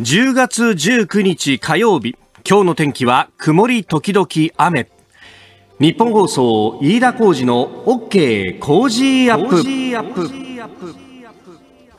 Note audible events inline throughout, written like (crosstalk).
10月19日火曜日今日の天気は曇り時々雨日本放送飯田浩二の OK ジーアップ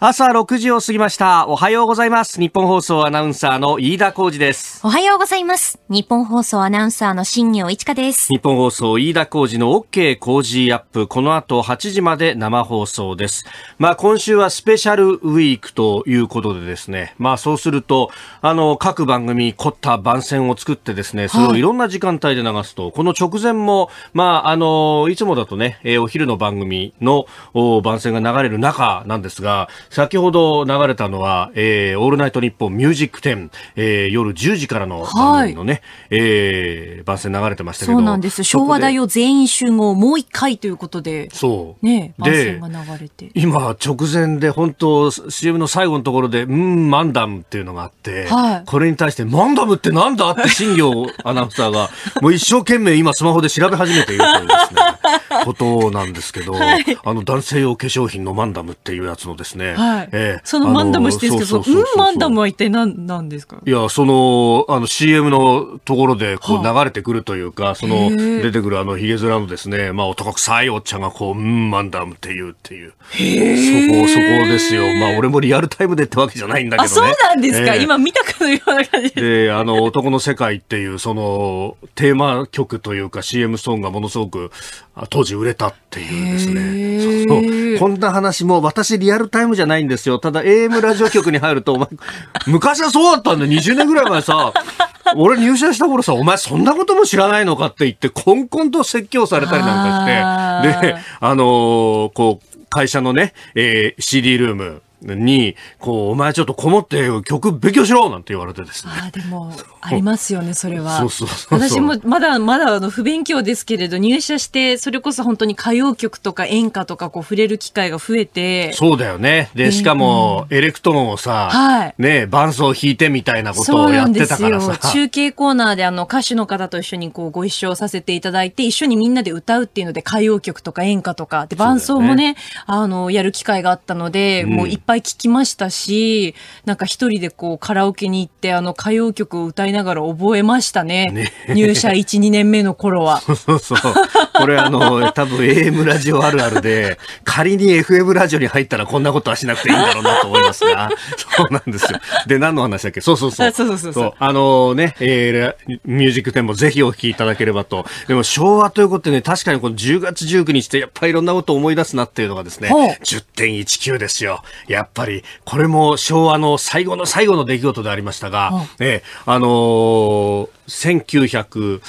朝6時を過ぎました。おはようございます。日本放送アナウンサーの飯田浩二です。おはようございます。日本放送アナウンサーの新業一華です。日本放送飯田浩二の OK 工事アップ。この後8時まで生放送です。まあ今週はスペシャルウィークということでですね。まあそうすると、あの各番組凝った番宣を作ってですね、それをいろんな時間帯で流すと、はい、この直前も、まああの、いつもだとね、お昼の番組の番宣が流れる中なんですが、先ほど流れたのは、えー、オールナイトニッポンミュージックテン。えー、夜10時からの番組のね、はい、えー、番宣流れてましたけど。そうなんです。昭和大を全員集合、もう一回ということで。そう。ね、番宣が流れて。今、直前で本当、CM の最後のところで、うん、マンダムっていうのがあって、はい、これに対して、マンダムってなんだって新業 (laughs) アナウンサーが、もう一生懸命今スマホで調べ始めているというですね、ことなんですけど、(laughs) はい、あの男性用化粧品のマンダムっていうやつのですね、はい、えー、そのマンダムしてるんですけど、うん、マンダムは一体何なんですかいや、その、あの、CM のところで、こう、流れてくるというか、その、出てくるあの、ヒゲ面のですね、まあ、男臭いおっちゃんが、こう、うん、マンダムって言うっていう。そこ、そこですよ。まあ、俺もリアルタイムでってわけじゃないんだけど、ね、あ、そうなんですか、えー、今見たかのような感じで。で、あの、男の世界っていう、その、テーマ曲というか、CM ソングがものすごく、当時売れたっていうですね。そこんな話も、私リアルタイムじゃないんですよ。ただ AM ラジオ局に入ると、お前、昔はそうだったんだ20年ぐらい前さ、俺入社した頃さ、お前そんなことも知らないのかって言って、こんこんと説教されたりなんかして、で、あのー、こう、会社のね、えー、CD ルーム、に、こう、お前ちょっとこもって曲勉強しろなんて言われてですね。ああ、でも、ありますよね、それは。そうそうそう私もまだまだあの不勉強ですけれど、入社して、それこそ本当に歌謡曲とか演歌とかこう触れる機会が増えて。そうだよね。で、しかも、エレクトーンをさ、はい、ね、伴奏を弾いてみたいなことをやってたからさ。中継コーナーであの歌手の方と一緒にこうご一緒させていただいて、一緒にみんなで歌うっていうので、歌謡曲とか演歌とか、で、伴奏もね、ねあの、やる機会があったので、うん、もう一般ぱい聞きましたし、なんか一人でこうカラオケに行って、あの歌謡曲を歌いながら覚えましたね。ね入社1、2年目の頃は。(laughs) そうそうそう。これあの、(laughs) 多分 AM ラジオあるあるで、仮に FM ラジオに入ったらこんなことはしなくていいんだろうなと思いますが、(laughs) そうなんですよ。で、何の話だっけそうそうそう。そうそうそうそうあのね、えー、ミュージックテンもぜひお聴きいただければと。でも昭和ということでね、確かにこの10月19日ってやっぱりいろんなこと思い出すなっていうのがですね、10.19ですよ。ややっぱり、これも昭和の最後の最後の出来事でありましたが、えー、あのー、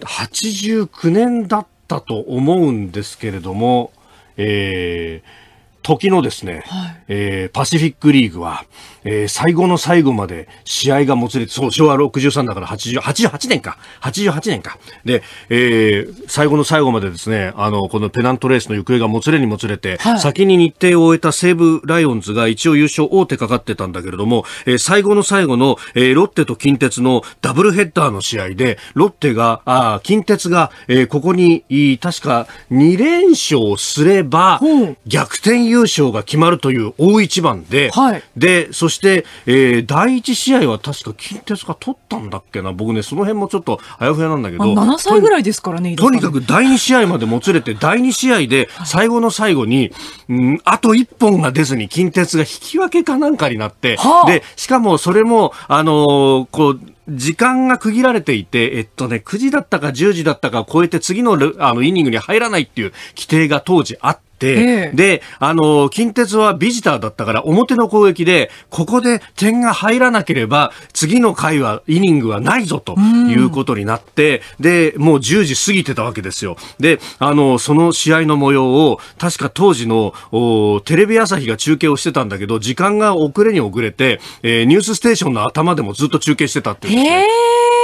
1989年だったと思うんですけれども、えー、時のですね、はい、えー、パシフィックリーグは、えー、最後の最後まで試合がもつれて、そう、昭和63だから8 8年か。88年か。で、えー、最後の最後までですね、あの、このペナントレースの行方がもつれにもつれて、はい、先に日程を終えた西武ライオンズが一応優勝大手かかってたんだけれども、えー、最後の最後の、えー、ロッテと近鉄のダブルヘッダーの試合で、ロッテが、あ近鉄が、えー、ここに、確か2連勝すれば、逆転優勝が決まるという大一番で、はい、で、そしてして、えー、第1試合は確か近鉄が取ったんだっけな僕ねその辺もちょっとあやふやなんだけど7歳ぐらいですからねとにかく第2試合までもつれて第2試合で最後の最後に、うん、あと1本が出ずに近鉄が引き分けかなんかになって、はあ、でしかもそれもあのー、こう時間が区切られていて、えっとね、9時だったか10時だったかを超えて次のあのイニングに入らないっていう規定が当時あっ、えー、で、あの、近鉄はビジターだったから表の攻撃で、ここで点が入らなければ、次の回は、イニングはないぞということになって、で、もう10時過ぎてたわけですよ。で、あの、その試合の模様を、確か当時の、テレビ朝日が中継をしてたんだけど、時間が遅れに遅れて、えー、ニュースステーションの頭でもずっと中継してたっていう、ね。ー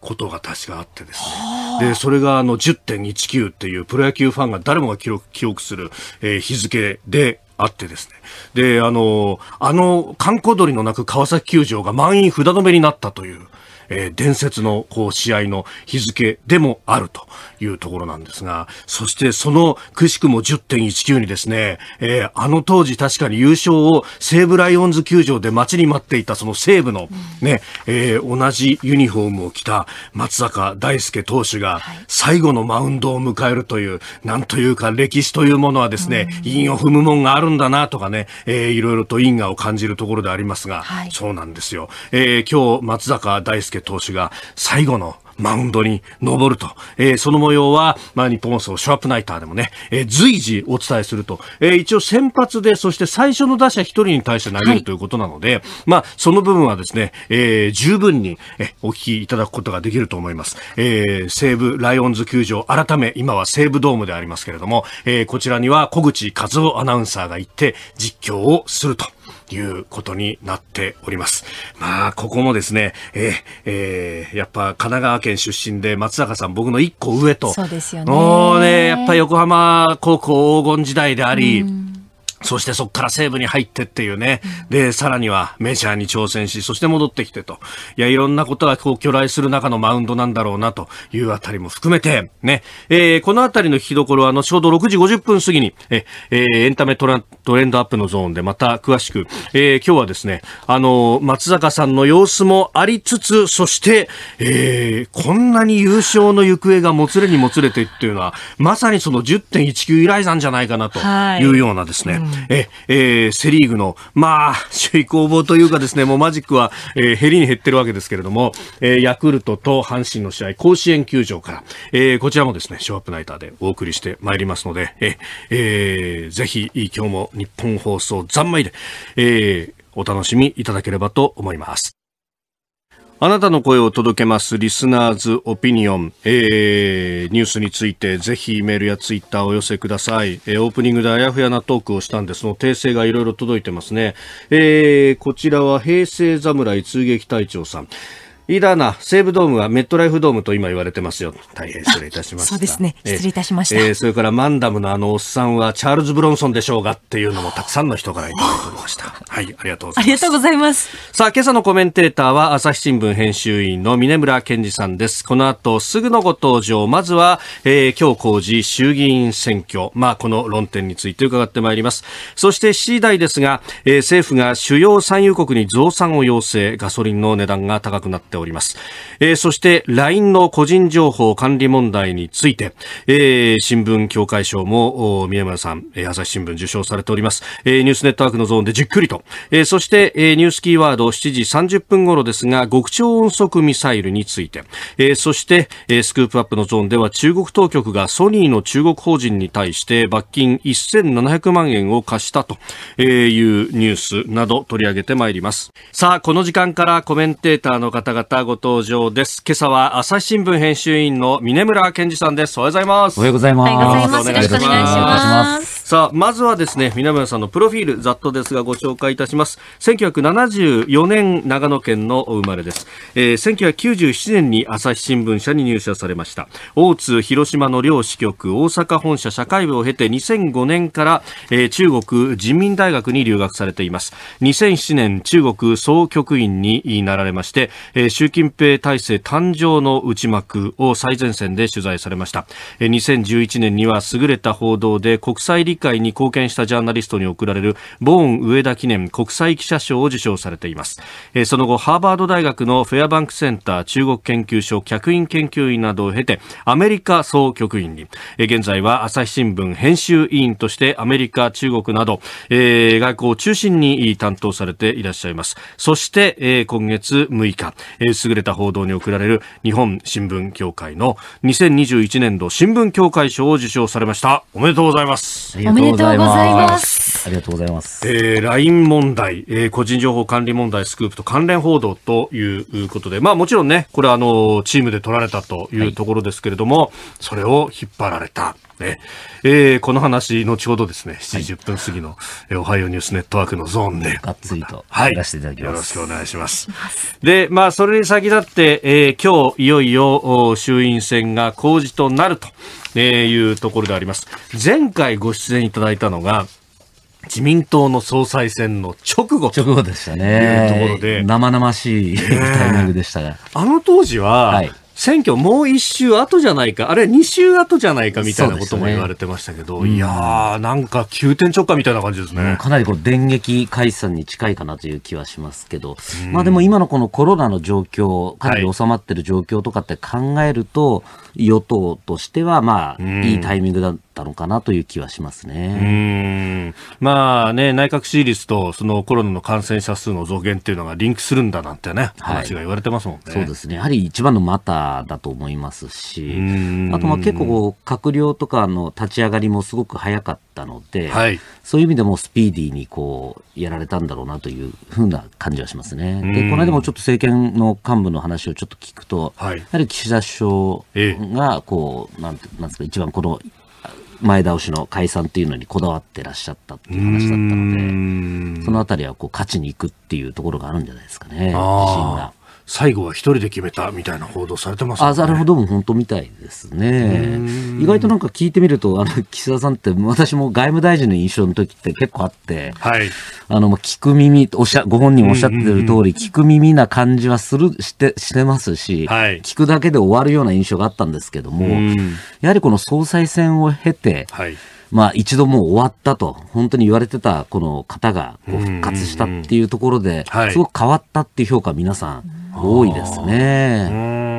ことが確かあってですね。で、それがあの10.19っていうプロ野球ファンが誰もが記録記憶する、えー、日付であってですね。で、あの、あの、観光鳥の鳴く川崎球場が満員札止めになったという。えー、伝説のこう試合の日付でもあると、いうところなんですが、そしてそのくしくも10.19にですね、えー、あの当時確かに優勝を西武ライオンズ球場で待ちに待っていたその西武のね、うん、えー、同じユニフォームを着た松坂大輔投手が最後のマウンドを迎えるという、なんというか歴史というものはですね、うん、韻を踏むもんがあるんだなとかね、えー、いろいろと因果を感じるところでありますが、はい、そうなんですよ。えー、今日松坂大輔投手が最後のマウンドに登ると、えー、その模様は、まあ、日本放送ショーアップナイターでもね、えー、随時お伝えすると、えー、一応先発で、そして最初の打者1人に対して投げるということなので、はい、まあ、その部分はですね、えー、十分にえお聞きいただくことができると思います。えー、西武ライオンズ球場、改め、今は西武ドームでありますけれども、えー、こちらには小口和夫アナウンサーが行って実況をすると。いうことになっております。まあ、ここもですね、ええー、やっぱ神奈川県出身で松坂さん僕の一個上と。そうですよね。もうね、やっぱ横浜高校黄金時代であり、うんそしてそこから西部に入ってっていうね。で、さらにはメジャーに挑戦し、そして戻ってきてと。いや、いろんなことがこう、巨来する中のマウンドなんだろうなというあたりも含めて、ね。えー、このあたりの引きどころは、後ほど6時50分過ぎに、え、えー、エンタメトラトレンドアップのゾーンでまた詳しく、えー、今日はですね、あのー、松坂さんの様子もありつつ、そして、えー、こんなに優勝の行方がもつれにもつれてっていうのは、まさにその10.19以来なんじゃないかなというようなですね。はいうんえ、えー、セリーグの、まあ、首位攻防というかですね、もうマジックは、えー、減りに減ってるわけですけれども、えー、ヤクルトと阪神の試合、甲子園球場から、えー、こちらもですね、ショーアップナイターでお送りしてまいりますので、え、えー、ぜひ、今日も日本放送三昧で、えー、お楽しみいただければと思います。あなたの声を届けます、リスナーズオピニオン。えー、ニュースについて、ぜひメールやツイッターお寄せください。えー、オープニングであやふやなトークをしたんですの、訂正がいろいろ届いてますね。えー、こちらは平成侍通撃隊長さん。飯田アナ、西武ドームはメットライフドームと今言われてますよ。大変失礼いたしました。そうですね。失礼いたしました。えー、それからマンダムのあのおっさんはチャールズ・ブロンソンでしょうがっていうのもたくさんの人からいただいておりました。はい、ありがとうございます。ありがとうございます。さあ、今朝のコメンテーターは朝日新聞編集員の峰村健二さんです。この後すぐのご登場。まずは、えー、今日公示衆議院選挙。まあ、この論点について伺ってまいります。そして次第ですが、えー、政府が主要産油国に増産を要請。ガソリンの値段が高くなっております。えー、そして LINE の個人情報管理問題について、えー、新聞協会賞も宮村さん、えー、朝日新聞受賞されております。えー、ニュースネットワークのゾーンでじっくりと、えー、そして、えー、ニュースキーワード7時30分頃ですが、極超音速ミサイルについて、えー、そして、えー、スクープアップのゾーンでは中国当局がソニーの中国法人に対して罰金1700万円を貸したというニュースなど取り上げてまいります。さあ、この時間からコメンテーターの方々方ご登場です。今朝は朝日新聞編集員の峰村健二さんです。おはようございます。おはようございます。はいます。よろしくお願いします。さあ、まずはですね、峰村さんのプロフィール、ざっとですがご紹介いたします。1974年、長野県のお生まれです。えー、1997年に朝日新聞社に入社されました。大津、広島の両支局、大阪本社社会部を経て2005年から、えー、中国人民大学に留学されています。2007年、中国総局員になられまして、えー、習近平体制誕生の内幕を最前線で取材されました、え2011年には優れた報道で国際理解に貢献したジャーナリストに贈られるボーン上田記念国際記者賞を受賞されています、えその後ハーバード大学のフェアバンクセンター中国研究所客員研究員などを経てアメリカ総局員に、え現在は朝日新聞編集委員としてアメリカ中国など、え外交を中心に担当されていらっしゃいますそして、え今月6日、えー、優れた報道に贈られる日本新聞協会の2021年度新聞協会賞を受賞されました。おめでとうございます。おめでとうございます。ありがとうございます。えー、LINE 問題、えー、個人情報管理問題スクープと関連報道ということで、まあもちろんね、これあの、チームで取られたというところですけれども、はい、それを引っ張られた。ね。えー、この話、後ほどですね、7時10分過ぎの、はい、おはようニュースネットワークのゾーンで。がっつりと、はい。出していただきます、はい。よろしくお願いします。で、まあ、それに先立って、えー、今日、いよいよ、衆院選が公示となると、えー、いうところであります。前回ご出演いただいたのが、自民党の総裁選の直後直後でしたね。というところで。生々しい (laughs) タイミングでしたが。あの当時は、はい、選挙もう1週後じゃないか、あれ2週後じゃないかみたいなことも言われてましたけど、ねいやー、なんか急転直下みたいな感じですね。かなりこの電撃解散に近いかなという気はしますけど、まあでも今のこのコロナの状況、かなり収まってる状況とかって考えると、はい与党としては、まあ、いいタイミングだったのかなという気はしますね。まあね、内閣支持率とそのコロナの感染者数の増減っていうのがリンクするんだなんてね、話が言われてますもんね。そうですね。やはり一番のまただと思いますし、あとまあ結構閣僚とかの立ち上がりもすごく早かったたので、はい、そういう意味でもスピーディーにこうやられたんだろうなというふうな感じはしますね。でこの間もちょっと政権の幹部の話をちょっと聞くと、はい、やはり岸田首相がこう、なんてなんですか一番この前倒しの解散っていうのにこだわってらっしゃったっていう話だったのでそのあたりはこう勝ちにいくっていうところがあるんじゃないですかね自信が。最後は一人で決めたみたいな報道されてます、ね、あなるほども本当みたいですね意外となんか聞いてみるとあの岸田さんって私も外務大臣の印象の時って結構あって、はい、あのまあ聞く耳おしゃご本人おっしゃってる通り、聞く耳な感じはするしてしてますし、はい、聞くだけで終わるような印象があったんですけどもやはりこの総裁選を経て、はいまあ一度もう終わったと、本当に言われてたこの方がこう復活したっていうところで、すごく変わったっていう評価皆さん多いですね。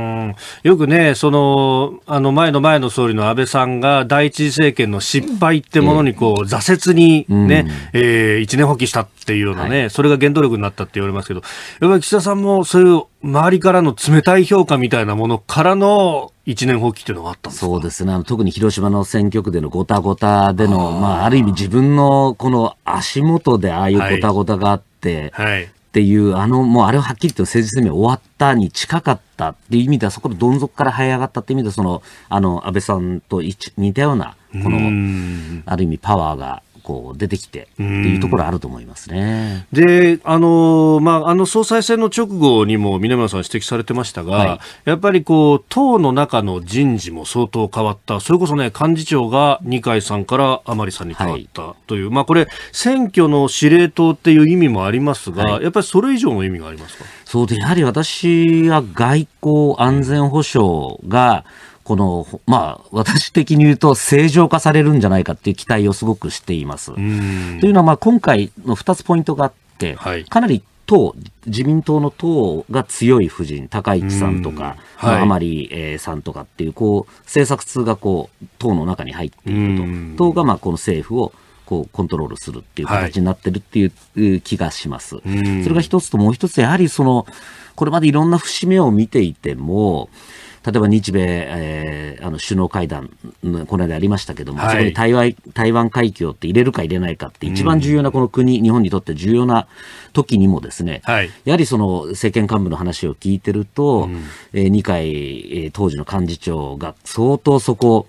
よくね、その、あの前の前の総理の安倍さんが第一次政権の失敗ってものにこう、挫折にね、えー、一年放棄したっていうようなね、はい、それが原動力になったって言われますけど、やっぱり岸田さんもそういう周りからの冷たい評価みたいなものからの一年放棄っていうのがあったそうですね。特に広島の選挙区でのごたごたでの、あまあ、ある意味自分のこの足元でああいうごたごたがあって、はいはいっていう、あの、もうあれをはっきりと政治生命終わったに近かったっていう意味では、そこのどん底から這い上がったっていう意味では、その、あの、安倍さんと似たような、この、ある意味パワーがこう出てきてっていうところあると思いますね。で、あのまああの総裁選の直後にも峰村さん指摘されてましたが、はい、やっぱりこう党の中の人事も相当変わった。それこそね幹事長が二階さんから甘利さんに変わったという、はい、まあこれ選挙の司令塔っていう意味もありますが、はい、やっぱりそれ以上の意味がありますか。そうでやはり私は外交安全保障が、うんこの、まあ、私的に言うと正常化されるんじゃないかっていう期待をすごくしています。というのは、まあ、今回の2つポイントがあって、はい、かなり党、自民党の党が強い夫人、高市さんとか、はい、甘利、えー、さんとかっていう、こう、政策通がこう、党の中に入っていると、党がまあ、この政府をこうコントロールするっていう形になってるっていう気がします。はい、それが一つともう一つ、やはりその、これまでいろんな節目を見ていても、例えば日米、えー、あの首脳会談、この間ありましたけども、はい、そこに台湾台湾海峡って入れるか入れないかって、一番重要なこの国、うん、日本にとって重要な時にもですね、はい、やはりその政権幹部の話を聞いてると、うん、えー、二階、えー、当時の幹事長が相当そこ、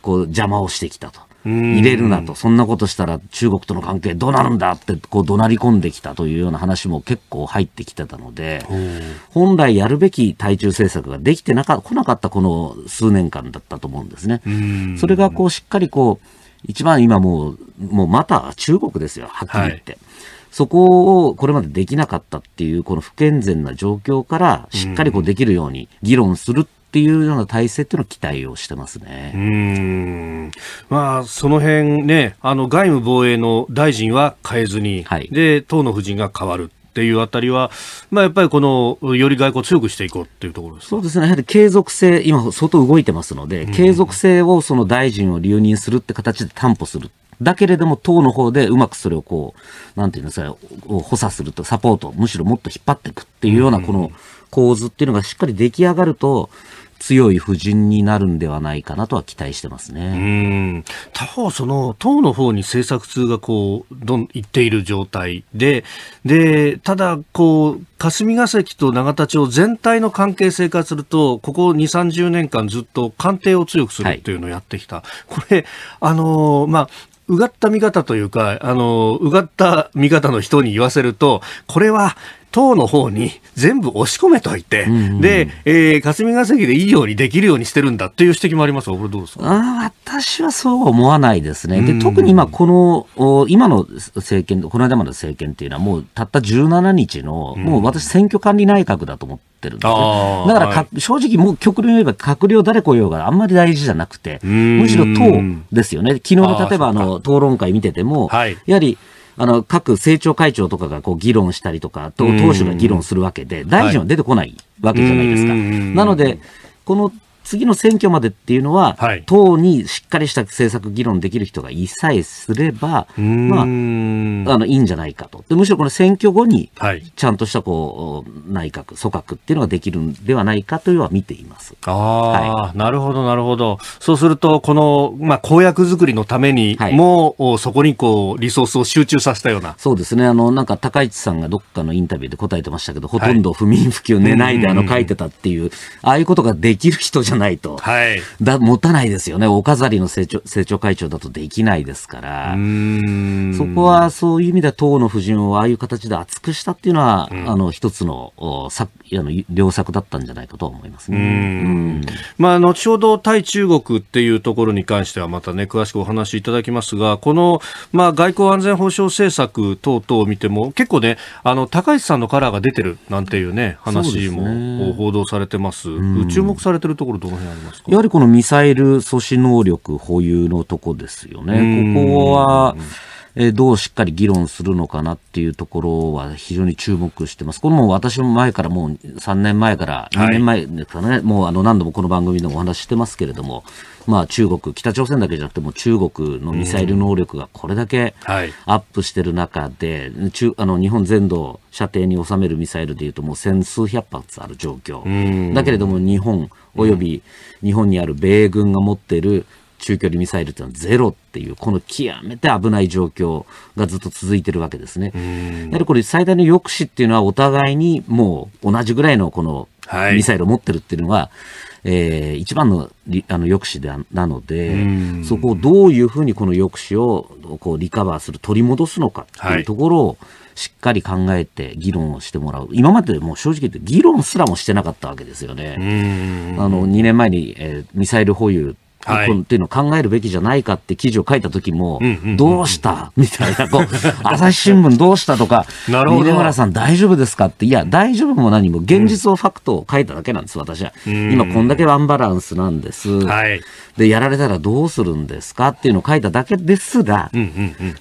こう邪魔をしてきたと。入れるなと、そんなことしたら中国との関係どうなるんだってこう怒鳴り込んできたというような話も結構入ってきてたので、本来やるべき対中政策ができてなか来なかったこの数年間だったと思うんですね。それがこうしっかりこう一番今もう、もうまた中国ですよ、はっきり言って。はいそこをこれまでできなかったっていう、この不健全な状況からしっかりこうできるように議論するっっていうような体制っていうのを期待をしてますね。うんまあ、その辺ね、あの外務防衛の大臣は変えずに、はい、で、党の夫人が変わる。っていうあたりは、まあ、やっぱりこのより外交強くしていこうっていうところですそうですね、やはり継続性、今、相当動いてますので、継続性をその大臣を留任するって形で担保する。だけれども、党の方でうまくそれをこう、なんていうんですか、補佐すると、サポート、むしろもっと引っ張っていくっていうような、この構図っていうのがしっかり出来上がると、うん強い布陣になるんではないかなとは期待してますね他方、その党の方に政策通がこうどんいっている状態ででただこう、霞が関と永田町全体の関係性化するとここ2 30年間ずっと官邸を強くするというのをやってきた、はい、これあのー、まあうがった見方というか、あの、うがった見方の人に言わせると、これは党の方に全部押し込めといて、で、えー、霞が関でいいようにできるようにしてるんだっていう指摘もありますが、これどうですかあ私はそうは思わないですね。で、特に今、この、お今の政権、この間までの政権っていうのは、もうたった17日の、もう私、選挙管理内閣だと思ってるんですだからか、はい、正直、もう極論言えば、閣僚誰来ようがあんまり大事じゃなくて、むしろ党ですよね。昨日の例えば、あの、討論会見てても、はい、やはり、あの、各政調会長とかがこう議論したりとか、党首が議論するわけで、大臣は出てこないわけじゃないですか。なので、この次の選挙までっていうのは、はい、党にしっかりした政策議論できる人がいさえすれば、まあ、あのいいんじゃないかとでむしろこの選挙後にちゃんとしたこう、内閣組閣っていうのができるんではないかというのは見ていますあ、はい、なるほどなるほどそうするとこの、まあ、公約作りのためにも、はい、そこにこうリソースを集中させたようなそうですねあのなんか高市さんがどっかのインタビューで答えてましたけどほとんど不眠不休寝ないであの書いてたっていう、ああいうことができる人じゃゃないと、はい、だ持たないですよね、お飾りの政調政調会長だとできないですから、そこはそういう意味で党の布陣をああいう形で厚くしたっていうのは、うん、あの一つの策あの良策だったんじゃないかと思いますね、んまあ、後ほど、対中国っていうところに関しては、またね、詳しくお話しいただきますが、この、まあ、外交安全保障政策等々を見ても、結構ね、あの高橋さんのカラーが出てるなんていうね、話も報道されてます。注目されてるところどの辺ありますかやはりこのミサイル阻止能力保有のとこですよね。ここは、えどうしっかり議論するのかなっていうところは非常に注目してます。これも私も前からもう3年前から、2年前ですかね、はい、もうあの何度もこの番組でもお話してますけれども、まあ中国、北朝鮮だけじゃなくても中国のミサイル能力がこれだけアップしてる中で、うんはい、中あの日本全土を射程に収めるミサイルでいうともう千数百発ある状況。だけれども日本および日本にある米軍が持っている中距離ミサイルというのはゼロっていう、この極めて危ない状況がずっと続いてるわけですね。やはりこれ最大の抑止っていうのはお互いにもう同じぐらいのこのミサイルを持ってるっていうのは、はい、えー、一番のあの抑止でなので、そこをどういうふうにこの抑止をこうリカバーする、取り戻すのかっていうところを、はいしっかり考えて議論をしてもらう、今までもう正直言って議論すらもしてなかったわけですよね。あの2年前に、えー、ミサイル保有はい、っていうのを考えるべきじゃないかって記事を書いた時も、どうしたみたいな、こう、(laughs) 朝日新聞どうしたとか、なるほど。村さん大丈夫ですかって、いや、大丈夫も何も、現実をファクトを書いただけなんです、私は。今こんだけワンバランスなんです。はい。で、やられたらどうするんですかっていうのを書いただけですが、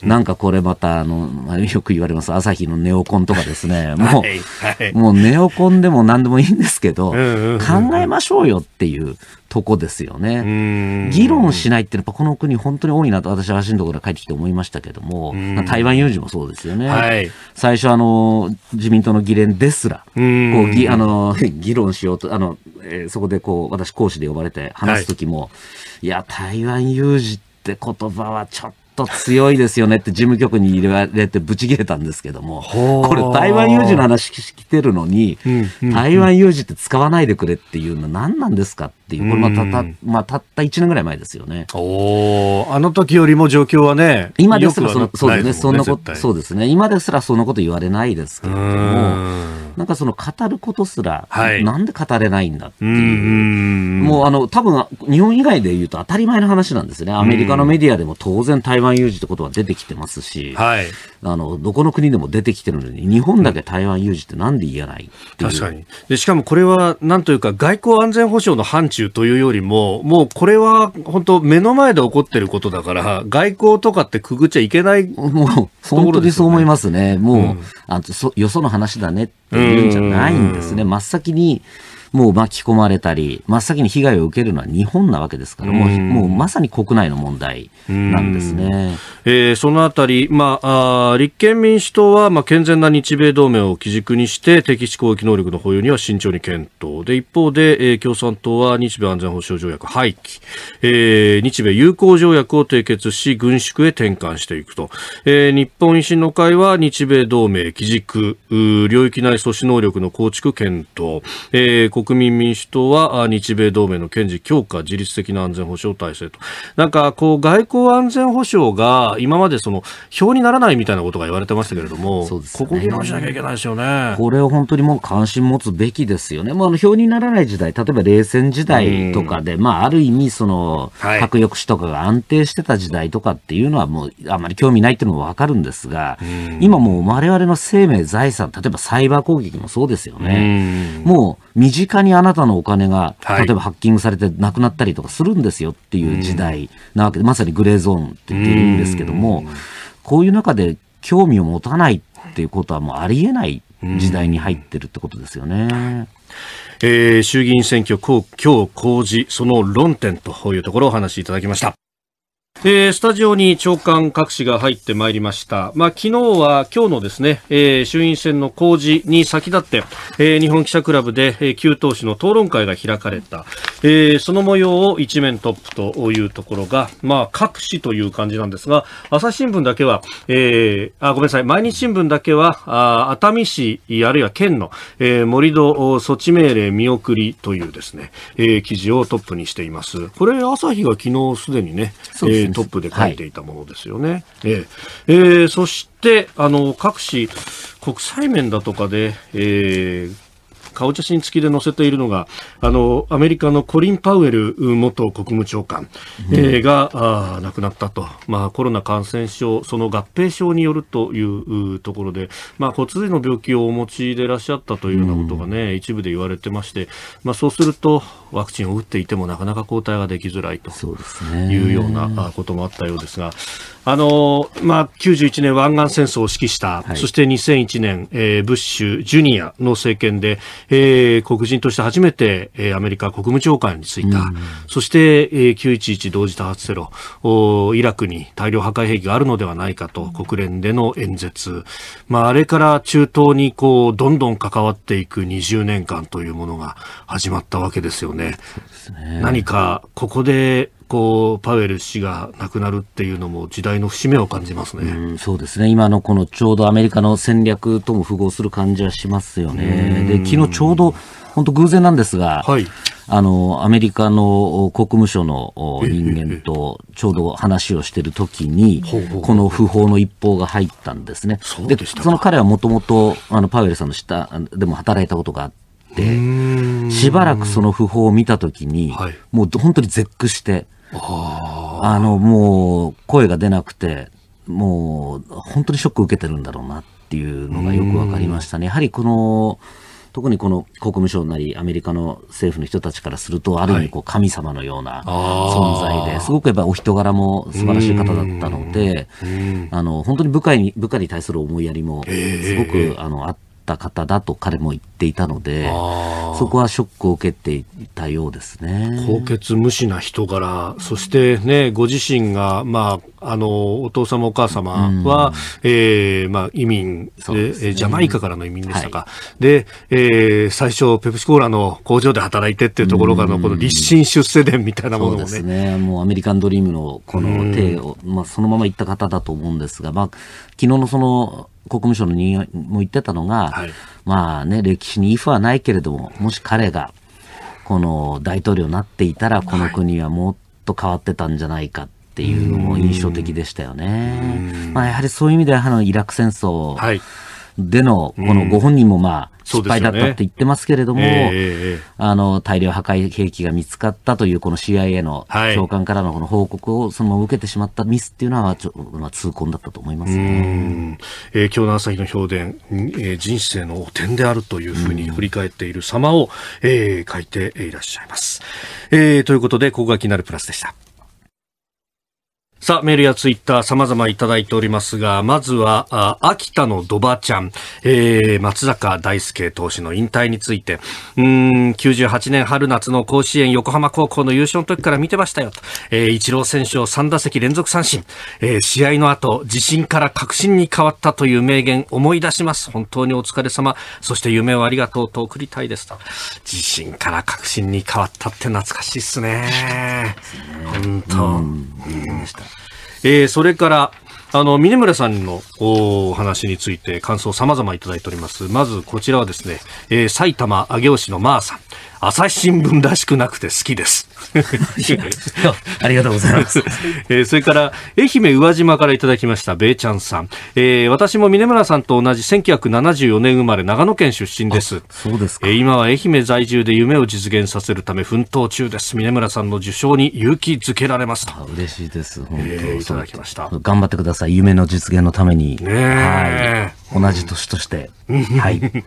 なんかこれまた、あの、よく言われます、朝日のネオコンとかですね、(laughs) もう、はいはい、もうネオコンでも何でもいいんですけど、考えましょうよっていう、とこですよね。議論しないってやっぱこの国本当に多いなと私はワシところから帰ってきて思いましたけども、台湾有事もそうですよね。はい、最初あの、自民党の議連ですら、こうぎあの (laughs) 議論しようと、あの、えー、そこでこう私講師で呼ばれて話す時も、はい、いや、台湾有事って言葉はちょっと強いですよねって事務局に入れられてブチ切れたんですけども、これ台湾有事の話来てるのに、台湾有事って使わないでくれっていうのは何なんですかっていう、これまたた,、まあ、たった1年ぐらい前ですよね。おお、あの時よりも状況はね、今ですらその、そうですね、そんなこと、そうですね、今ですらそんなこと言われないですけれども、なんかその語ることすら、はい、なんで語れないんだっていう、もうあの、多分日本以外で言うと当たり前の話なんですね。アメリカのメディアでも当然台湾有事ってことは出てきてますし、はい、あの、どこの国でも出てきてるのに、日本だけ台湾有事ってなんで言えない確かに。で、しかもこれは、なんというか、外交安全保障の範疇習というよりも、もうこれは本当目の前で起こってることだから、外交とかってくぐっちゃいけない、もう、本当にそう思いますね。もう、うん、あそよその話だねっていうんじゃないんですね。真っ先に、もう巻き込まれたり、真っ先に被害を受けるのは日本なわけですから、もうもうまさに国内の問題なんですね、えー、そのあたり、まあ、あ立憲民主党は、まあ、健全な日米同盟を基軸にして、敵基地攻撃能力の保有には慎重に検討、で一方で、えー、共産党は日米安全保障条約廃棄、えー、日米友好条約を締結し、軍縮へ転換していくと、えー、日本維新の会は日米同盟基軸、領域内阻止能力の構築検討、えー国民民主党は日米同盟の堅持強化自律的な安全保障体制となんかこう外交安全保障が今までその表にならないみたいなことが言われてましたけれども、ね、ここ議論しなきゃいけないですよねこれを本当にもう関心持つべきですよね、まあ、あの表にならない時代例えば冷戦時代とかで、まあ、ある意味その、はい、核抑止とかが安定してた時代とかっていうのはもうあまり興味ないっていうのも分かるんですが、今もう我々の生命財産例えばサイバー攻撃もそうですよね。もう身近かにあなたのお金が、例えばハッキングされてなくなったりとかするんですよっていう時代なわけで、まさにグレーゾーンって言ってるんですけども、こういう中で興味を持たないっていうことはもうありえない時代に入ってるってことですよね。えー、衆議院選挙、今日公示、その論点というところをお話しいただきました。えー、スタジオに長官各紙が入ってまいりました。まあ、昨日は今日のですね、えー、衆院選の公示に先立って、えー、日本記者クラブで、えー、旧党首の討論会が開かれた、えー、その模様を一面トップというところが、まあ、各紙という感じなんですが、朝日新聞だけは、えー、あ、ごめんなさい、毎日新聞だけは、あ熱海市、あるいは県の、えー、盛土措置命令見送りというですね、えー、記事をトップにしています。これ、朝日が昨日すでにね、そうですねトップで書いていたものですよね。はい、ええー、そしてあの各紙国際面だとかで、えー、顔写真付きで載せているのがあのアメリカのコリン・パウエル元国務長官、うん、があ亡くなったと、まあ、コロナ感染症その合併症によるというところで、まあ、骨髄の病気をお持ちでいらっしゃったというようなことがね、うん、一部で言われてまして、まあ、そうするとワクチンを打っていてもなかなか抗体ができづらいというようなこともあったようですが。あのまあ、91年湾岸戦争を指揮した、はい、そして2001年、えー、ブッシュジュニアの政権で、えー、黒人として初めて、えー、アメリカ国務長官に就いた、うん、そして、えー、911同時多発テロおイラクに大量破壊兵器があるのではないかと国連での演説、まあ、あれから中東にこうどんどん関わっていく20年間というものが始まったわけですよね。ね何かここでこうパウエル氏が亡くなるっていうのも時代の節目を感じますね、うん、そうですね今のこのちょうどアメリカの戦略とも符合する感じはしますよね。で昨日ちょうど本当偶然なんですが、はい、あのアメリカの国務省の人間とちょうど話をしているときに、この訃報の一報が入ったんですね。そでその彼はもともとパウエルさんの下でも働いたことがあって、しばらくその訃報を見たときに、はい、もう本当に絶句して、あの、もう声が出なくて、もう本当にショック受けてるんだろうなっていうのがよく分かりましたね。やはりこの特にこの国務省なりアメリカの政府の人たちからするとある意味こう神様のような存在ですごくやっぱお人柄も素晴らしい方だったのであの本当に部下に部下に対する思いやりもすごくあのあって。った方だと彼も言っていたので、そこはショックを受けていたようですね。高血無視な人柄、そしてね、ご自身が、まあ、あの、お父様お母様は、うん、えー、まあ、移民で、でね、ジャマイカからの移民でしたか。はい、で、えー、最初、ペプシコーラの工場で働いてっていうところからの、この立身出世伝みたいなものもね。うん、そうですね。もうアメリカンドリームのこの手を、うん、まあ、そのまま行った方だと思うんですが、まあ、昨日のその、国務省の人間も言ってたのが、はい、まあね、歴史にイフはないけれども、もし彼が、この大統領になっていたら、この国はもっと変わってたんじゃないかっていうのも印象的でしたよね。まあ、やはりそういう意味では、あの、イラク戦争、はいでの、このご本人もまあ、失敗だったって言ってますけれども、ねえー、あの大量破壊兵器が見つかったというこの CIA の長官からのこの報告をそのまま受けてしまったミスっていうのはちょ、まあ、痛恨だったと思います、ね、えー、今日の朝日の評伝、えー、人生の点であるというふうに振り返っている様を、えー、書いていらっしゃいます。えー、ということで、ここが気になるプラスでした。さあ、メールやツイッター様々いただいておりますが、まずは、あ秋田のドバちゃん、えー、松坂大輔投手の引退について、うん、98年春夏の甲子園横浜高校の優勝の時から見てましたよと、えー、一郎選手を3打席連続三振、えー、試合の後、自信から確信に変わったという名言思い出します。本当にお疲れ様、そして夢をありがとうと送りたいですと。自信から確信に変わったって懐かしいっすね。本当。うん、えー、それから、あの、峰村さんのお話について感想様々いただいております。まずこちらはですね、えー、埼玉上尾市のまーさん。朝日新聞らしくなくて好きです (laughs) ありがとうございます、(laughs) えー、それから愛媛宇和島からいただきましたべいちゃんさん、えー、私も峰村さんと同じ1974年生まれ長野県出身ですそうですえー、今は愛媛在住で夢を実現させるため奮闘中です峰村さんの受賞に勇気づけられます嬉しいです本当、えー、いただきました頑張ってください夢の実現のために、ね、はい同じ年として、うん、はい (laughs)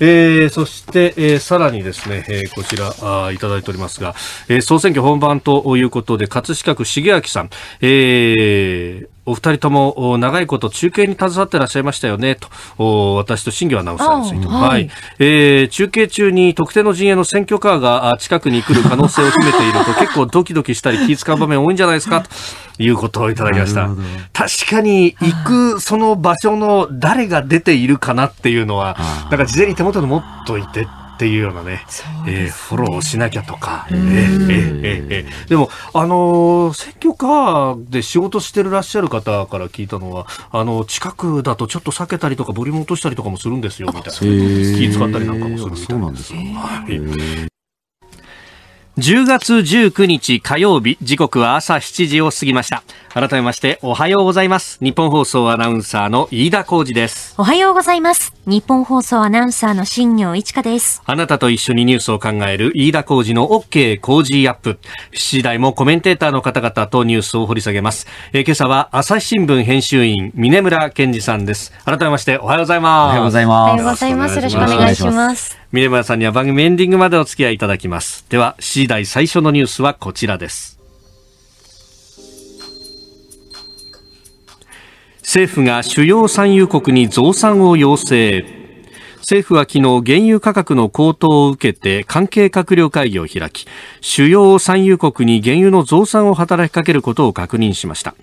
えー、そして、えー、さらにですね、えー、こちらあいただいておりますが、えー、総選挙本番ということで葛飾区重明さん、えー、お二人とも長いこと中継に携わってらっしゃいましたよねと私と新業アナウンサーです、はいはいえー、中継中に特定の陣営の選挙カーが近くに来る可能性を秘めていると (laughs) 結構ドキドキしたり気遣う場面多いんじゃないですかということをいただきました確かに行くその場所の誰が出ているかなっていうのはなんか事前に手元に持っといてっていうようなね、えー、フォローをしなきゃとか、えー、えええでも、あの選挙カーで仕事してらっしゃる方から聞いたのは、あの近くだとちょっと避けたりとか、ボリューム落としたりとかもするんですよみたいな、気使ったりなんかもするみたいな。そうなんですか。はい10月19日火曜日時刻は朝7時を過ぎました改めましておはようございます日本放送アナウンサーの飯田浩二ですおはようございます日本放送アナウンサーの新業一華ですあなたと一緒にニュースを考える飯田浩二の OK 工事アップ7時台もコメンテーターの方々とニュースを掘り下げます、えー、今朝は朝日新聞編集員峰村健二さんです改めましておはようございますおはようございますおはようございますよろしくお願いします峰村さんには番組エンディングまでお付き合いいただきますでは7時台最初のニュースはこちらです政府が主要産油国に増産を要請政府は昨日原油価格の高騰を受けて関係閣僚会議を開き主要産油国に原油の増産を働きかけることを確認しました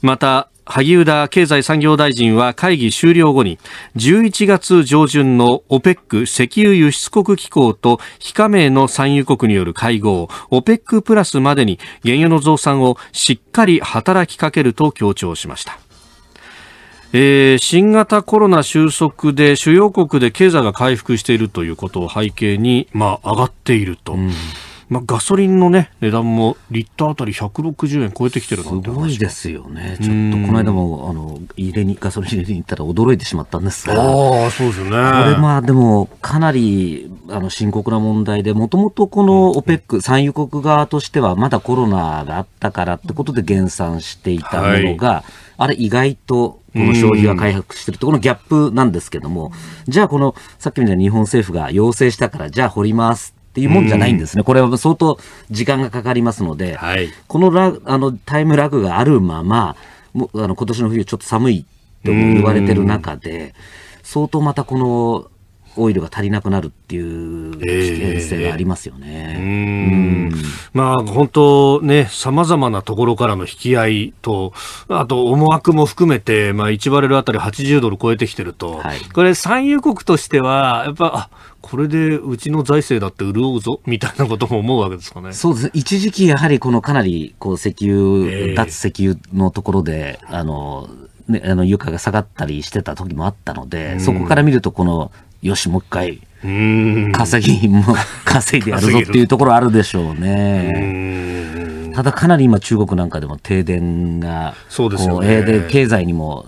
また萩生田経済産業大臣は会議終了後に11月上旬の OPEC 石油輸出国機構と非加盟の産油国による会合 OPEC プラスまでに原油の増産をしっかり働きかけると強調しましたえー、新型コロナ収束で主要国で経済が回復しているということを背景に、まあ、上がっていると。うんまあ、ガソリンの、ね、値段もリッターあたり160円超えてきてるすごいですよね、ちょっとこの間もあの入れにガソリン入れに行ったら驚いてしまったんですが、あそうですよねこれ、まあ、でもかなりあの深刻な問題で、もともとこの OPEC、産油国側としては、まだコロナがあったからってことで減産していたものが、はい、あれ、意外とこの消費が回復してるところのギャップなんですけども、じゃあこの、さっきみたいに日本政府が要請したから、じゃあ掘りますっていうもんじゃないんですね。これは相当時間がかかりますので、はい、このラあのタイムラグがあるまま、もあの今年の冬ちょっと寒いと言われてる中で、相当またこのオイルが足りなくなるっていう危険性がありますよね。えー、うまあ本当ね、さまざまなところからの引き合いと、あと思惑も含めて、まあ1バレルあたり80ドル超えてきてると、はい、これ産油国としては、やっぱ、あこれでうちの財政だって潤うぞみたいなことも思うわけですかね。そうです一時期やはりこのかなりこう石油、脱石油のところで、あの、ね、あの、床が下がったりしてた時もあったので、そこから見るとこのよし、もう一回、稼ぎも (laughs) 稼いでやるぞっていうところあるでしょうね。ただかなり今、中国なんかでも停電が、そうですよね、で経済にも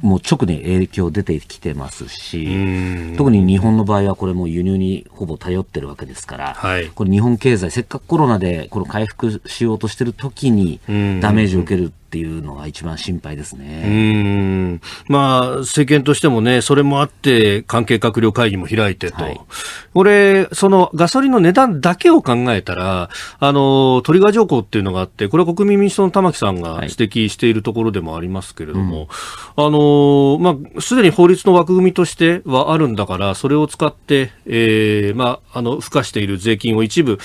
もう直に影響出てきてますし、特に日本の場合はこれも輸入にほぼ頼ってるわけですから、はい、これ日本経済、せっかくコロナでこの回復しようとしてる時にダメージを受けるっていうのが一番心配ですねまあ、政権としてもね、それもあって、関係閣僚会議も開いてと、はい、これ、そのガソリンの値段だけを考えたら、あのトリガー条項っていうのがあって、これは国民民主党の玉木さんが指摘しているところでもありますけれども、はいうん、あのますでに法律の枠組みとしてはあるんだから、それを使って、えー、まあ、の、付加している税金を一部、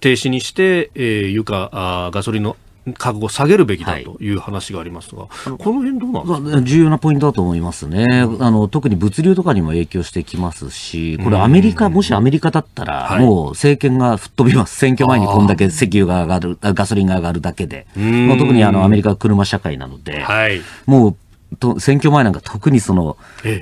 停止にして、えー、ガソリンの覚悟を下げるべきだという話がありますが、はい、この辺どうなんですか重要なポイントだと思いますね、あの特に物流とかにも影響してきますし、これ、アメリカ、もしアメリカだったら、もう政権が吹っ飛びます、選挙前にこんだけ石油が上がる、ガソリンが上がるだけで、もう特にあのアメリカは車社会なので、はい、もうと選挙前なんか特にその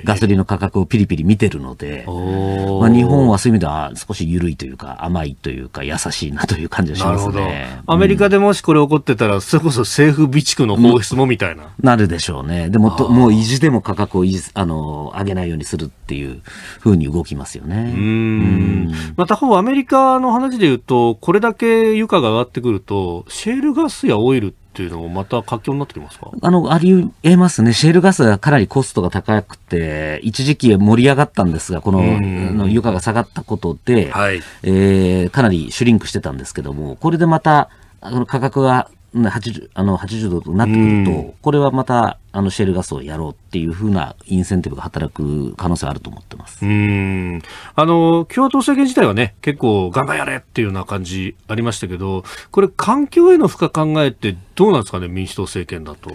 ガソリンの価格をピリピリ見てるので、まあ、日本はそういう意味では少し緩いというか甘いというか優しいなという感じがしますね。アメリカでもしこれ起こってたら、うん、それこそ政府備蓄の放出もみたいな。なるでしょうね。でもともう意地でも価格を維持あの上げないようにするっていうふうに動きますよね。うんまたほぼアメリカの話で言うとこれだけ油価が上がってくるとシェールガスやオイルってていうのもまた活況になってきますかあの、ありえますね。シェールガスがかなりコストが高くて、一時期盛り上がったんですが、この、の床が下がったことで、はい、えー、かなりシュリンクしてたんですけども、これでまた、あの価格が 80, あの80度となってくると、これはまたあのシェルガスをやろうっていうふうなインセンティブが働く可能性はあると思ってますうんあの共和党政権自体はね結構ガンガンやれっていうような感じありましたけどこれ環境への負荷考えってどうなんですかね民主党政権だと。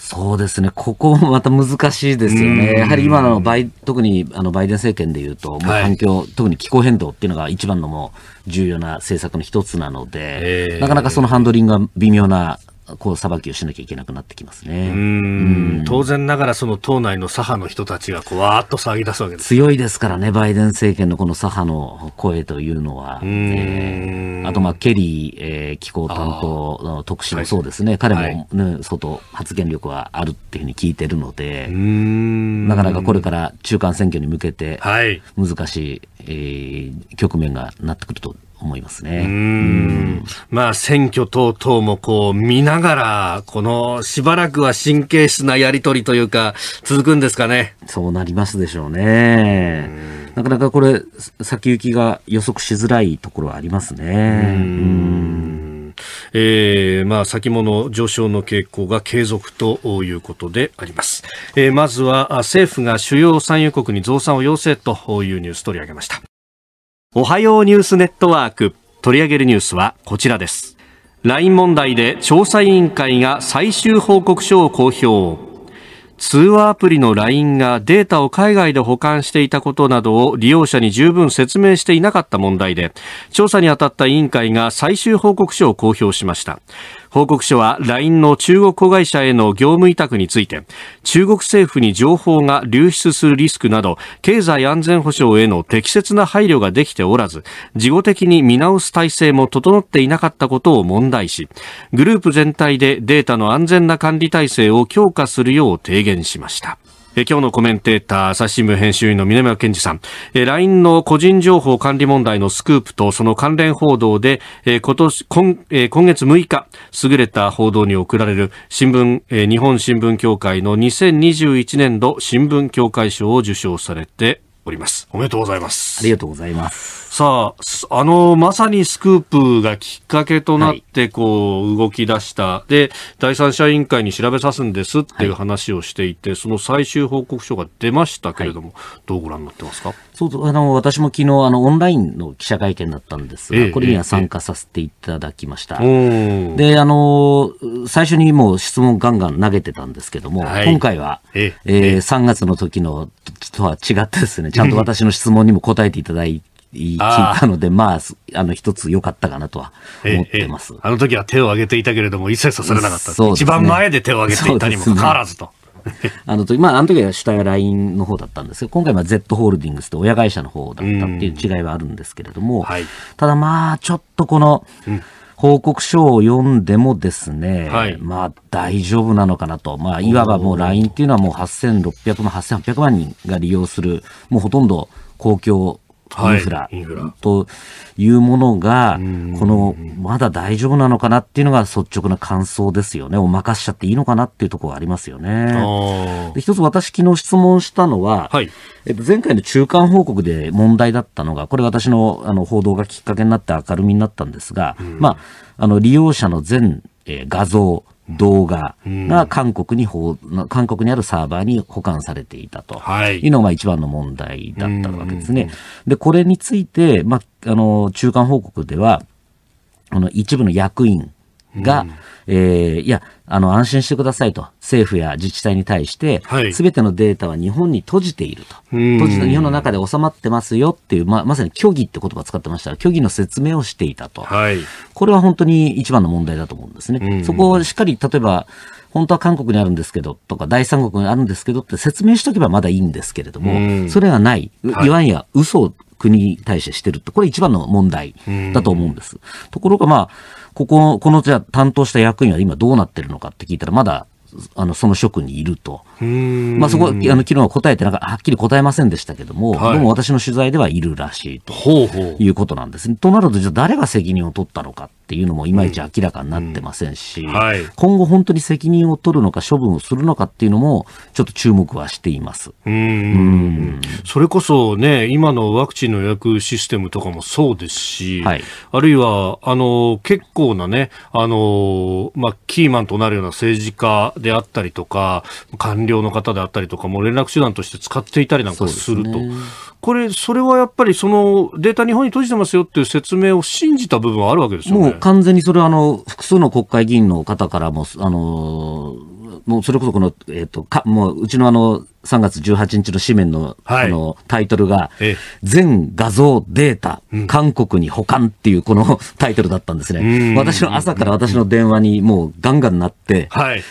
そうですね、ここもまた難しいですよね、やはり今のバイ特にあのバイデン政権でいうと、もう環境、はい、特に気候変動っていうのが一番のもう重要な政策の一つなので、なかなかそのハンドリングが微妙なこう裁きをしなきゃいけなくなってきますね。当然ながらその党内の左派の人たちがこうわーっと騒ぎ出すわけです強いですからね、バイデン政権のこの左派の声というのは。えー、あと、まあ、ケリー、えー、気候担当の特使もそうですね、はい、彼もね、相当発言力はあるっていうふうに聞いてるので、なかなかこれから中間選挙に向けて、難しい、はい、えー、局面がなってくると思いますね。うんまあ、選挙等々もこう見ながら、このしばらくは神経質なやり取りというか、続くんですかね。そうなりますでしょうね。うなかなかこれ、先行きが予測しづらいところはありますね。うんえー、まあ先物上昇の傾向が継続ということであります、えー、まずは政府が主要産油国に増産を要請というニュース取り上げましたおはようニュースネットワーク取り上げるニュースはこちらです LINE 問題で調査委員会が最終報告書を公表通話アプリの LINE がデータを海外で保管していたことなどを利用者に十分説明していなかった問題で調査に当たった委員会が最終報告書を公表しました報告書は LINE の中国子会社への業務委託について中国政府に情報が流出するリスクなど経済安全保障への適切な配慮ができておらず事後的に見直す体制も整っていなかったことを問題しグループ全体でデータの安全な管理体制を強化するよう提言しました。え今日のコメンテーター、朝日新聞編集員の南野健二さん、え LINE の個人情報管理問題のスクープとその関連報道で、え今年今,、え今月6日、優れた報道に贈られる新聞、え日本新聞協会の2021年度新聞協会賞を受賞されております。おめでとうございます。ありがとうございます。さあ、あの、まさにスクープがきっかけとなって、こう、動き出した、で、第三者委員会に調べさすんですっていう話をしていて、はい、その最終報告書が出ましたけれども、はい、どうご覧になってますかそうあの私も昨日あのオンラインの記者会見だったんですが、これには参加させていただきました、え、であの最初にもう質問ガンガン投げてたんですけども、はい、今回は、ええ3月の時のとは違ってですねちゃんと私の質問にも答えていただいて。聞いたので、あまあ、あの、一つ良かったかなとは思ってます、ええあの時は手を挙げていたけれども、一切刺されなかった。ね、一番前で手を挙げていたにもかかわらずと。あの時、まあ、あの時は主体は LINE の方だったんですけど、今回は Z ホールディングスと親会社の方だったっていう違いはあるんですけれども、はい、ただまあ、ちょっとこの、報告書を読んでもですね、はい、まあ大丈夫なのかなと、まあいわばもう LINE っていうのはもう8600万、8800万人が利用する、もうほとんど公共インフラというものが、この、まだ大丈夫なのかなっていうのが率直な感想ですよね。お任しちゃっていいのかなっていうところはありますよね。で一つ私昨日質問したのは、はい、えっと、前回の中間報告で問題だったのが、これ私のあの報道がきっかけになって明るみになったんですが、まあ、あの、利用者の全、えー、画像、動画が韓国に放、韓国にあるサーバーに保管されていたというのが一番の問題だったわけですね。で、これについて、まあ、あの、中間報告では、あの、一部の役員が、うん、えー、いや、あの、安心してくださいと、政府や自治体に対して、す、べ、い、てのデータは日本に閉じていると、閉じた日本の中で収まってますよっていう、まあ、まさに虚偽って言葉を使ってましたら、虚偽の説明をしていたと、はい、これは本当に一番の問題だと思うんですね。そこをしっかり、例えば、本当は韓国にあるんですけどとか、第三国にあるんですけどって説明しとけばまだいいんですけれども、それはない、はい、いわんや嘘を国に対してしてるって、これ一番の問題だと思うんです。ところが、まあ、ここ、このじゃ担当した役員は今どうなってるのかって聞いたら、まだあのその職にいると、まあ、そこあの昨日は答えてなんかはっきり答えませんでしたけども、はい、でも私の取材ではいるらしいということなんですね。となると、じゃあ誰が責任を取ったのかっていうのもいまいち明らかになってませんし、うんうんはい、今後本当に責任を取るのか処分をするのかっていうのもちょっと注目はしていますうんそれこそね今のワクチンの予約システムとかもそうですし、はい、あるいはあの結構なねあの、まあ、キーマンとなるような政治家であったりとか、官僚の方であったりとかも連絡手段として使っていたりなんかすると。これ、それはやっぱりそのデータ日本に閉じてますよっていう説明を信じた部分はあるわけですよね。もう完全にそれはあの、複数の国会議員の方からも、あの、もうそれこそこの、えっ、ー、と、か、もううちのあの、3月18日の紙面の,、はのタイトルが、全画像データ、韓国に保管っていうこの (laughs) タイトルだったんですね。私の朝から私の電話にもうガンガンなって、